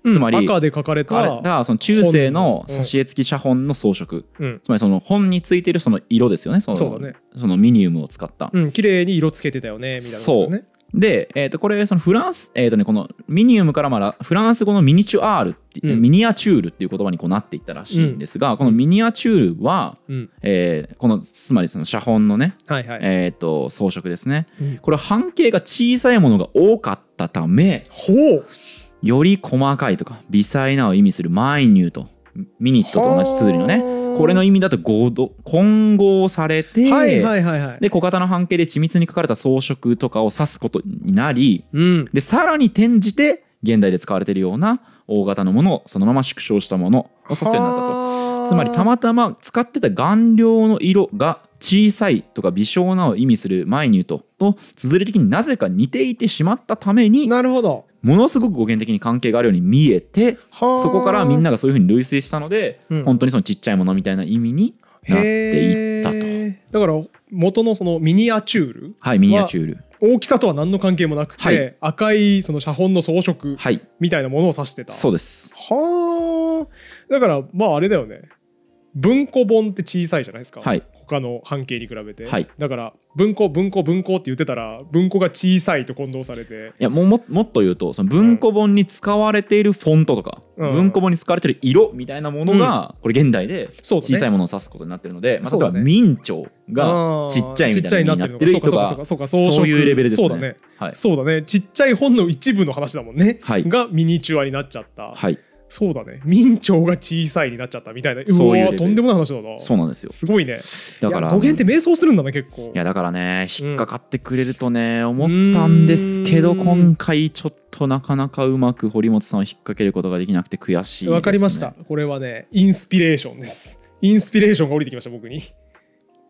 つまり、うん、赤で書かれたその中世の挿絵付き写本の装飾、うん、つまりその本についてるその色ですよねそのそねそのミニウムを使った、うん、綺麗に色つけてたよねみたいな、そうで、えー、とこれそのフランス、えーとね、このミニウムからまだフランス語のミニチュアールって、うん、ミニアチュールっていう言葉にこうなっていったらしいんですが、うん、このミニアチュールは、うん、えー、このつまりその写本のね、はいはい、えーと、と装飾ですね、これ半径が小さいものが多かったためほうより細かいとか微細なを意味するマイニュートミニットと同じ綴りのねこれの意味だと合同混合されて、はいはいはいはい、で小型の半径で緻密に書かれた装飾とかを指すことになり、うん、でさらに転じて現代で使われているような大型のものをそのまま縮小したものを指すようになったとつまりたまたま使ってた顔料の色が小さいとか微小なを意味するマイニュートと綴り的になぜか似ていてしまったためになるほどものすごく語源的に関係があるように見えてそこからみんながそういうふうに類推したので、うん、本当にそのちっちゃいものみたいな意味になっていったとだから元のそのミニアチュールはいミニアチュール大きさとは何の関係もなくて、はい、赤いその写本の装飾みたいなものを指してた、はい、そうですはあだからまああれだよね文庫本って小さいじゃないですか、はい、他の半径に比べて、はい、だから文庫文庫文庫って言ってたら文庫が小さいと混同されていやもももっと言うとその文庫本に使われているフォントとか、うん、文庫本に使われている色みたいなものが、これ現代で小さいものを指すことになってるので、まあ、例えば明朝がちっちゃいみたいになってるとかそういうレベルですね。そうだね,、はい、そうだねちっちゃい本の一部の話だもんね、はい、がミニチュアになっちゃった。はいそうだね明朝が小さいになっちゃったみたいなそういうとんでもない話だなそうなんですよすごいねだから語源って瞑想するんだね結構いやだからね引っかかってくれるとね、うん、思ったんですけど今回ちょっとなかなかうまく堀本さんを引っ掛けることができなくて悔しいわ、ね、かりましたこれはねインスピレーションですインスピレーションが降りてきました僕に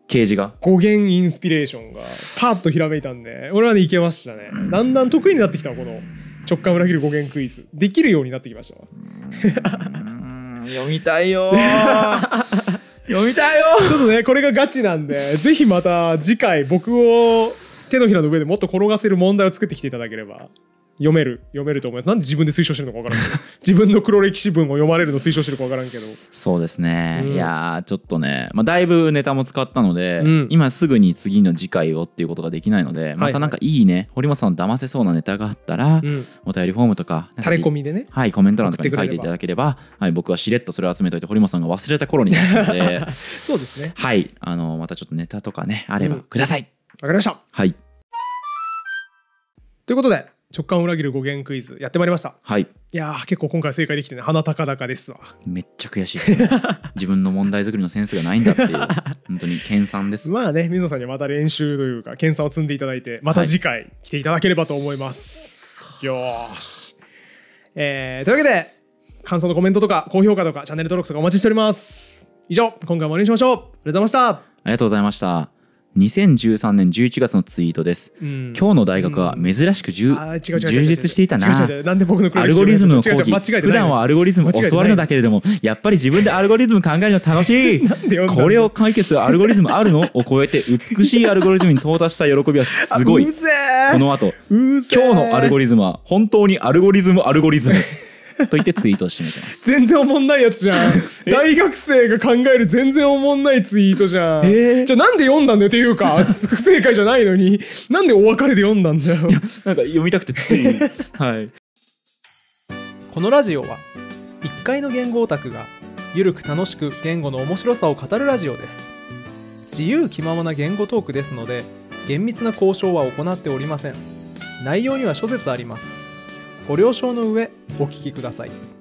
刑事が語源インスピレーションがパッとひらめいたんで俺はねいけましたねだんだん得意になってきたこの直感裏切る語源クイズできるようになってきました読みたいよ 読みたいよちょっとねこれがガチなんでぜひまた次回僕を手のひらの上でもっと転がせる問題を作ってきていただければ読める読めると思いますなんで自分で推奨してるのか分からんけど 自分の黒歴史文を読まれるの推奨してるか分からんけどそうですね、うん、いやちょっとね、まあ、だいぶネタも使ったので、うん、今すぐに次の次回をっていうことができないのでまたなんかいいね、はいはい、堀本さん騙せそうなネタがあったら、うん、お便りフォームとかタレコミでねはいコメント欄とかに書いていただければはい、僕はしれっとそれを集めおいて堀本さんが忘れた頃に出すので そうですねはいあのまたちょっとネタとかねあればくださいわ、かりましたはいということで直感を裏切る語源クイズやってまいりましたはいいやー結構今回正解できてね鼻高々ですわめっちゃ悔しいですね 自分の問題作りのセンスがないんだっていう 本当に研鑽ですまあね水野さんにはまた練習というか研鑽を積んでいただいてまた次回来ていただければと思います、はい、よーしえー、というわけで感想のコメントとか高評価とかチャンネル登録とかお待ちしております以上今回もお願いしましょうありがとうございましたありがとうございました2013年11月のツイートです、今日の大学は珍しく充実していたなアルゴリズムの講義普段はアルゴリズム教わるのだけれどもやっぱり自分でアルゴリズム考えるの楽しい これを解決するアルゴリズムあるのを超えて美しいアルゴリズムに到達した喜びはすごいこの後今日のアルゴリズムは本当にアルゴリズムアルゴリズムと言ってツイートを締めてます全然おもんないやつじゃん 大学生が考える全然おもんないツイートじゃん、えー、じゃあなんで読んだんだよっていうか 不正解じゃないのになんでお別れで読んだんだよなんか読みたくてつい はいこのラジオは1階の言語オタクがゆるく楽しく言語の面白さを語るラジオです自由気ままな言語トークですので厳密な交渉は行っておりません内容には諸説ありますご了承の上お聴きください。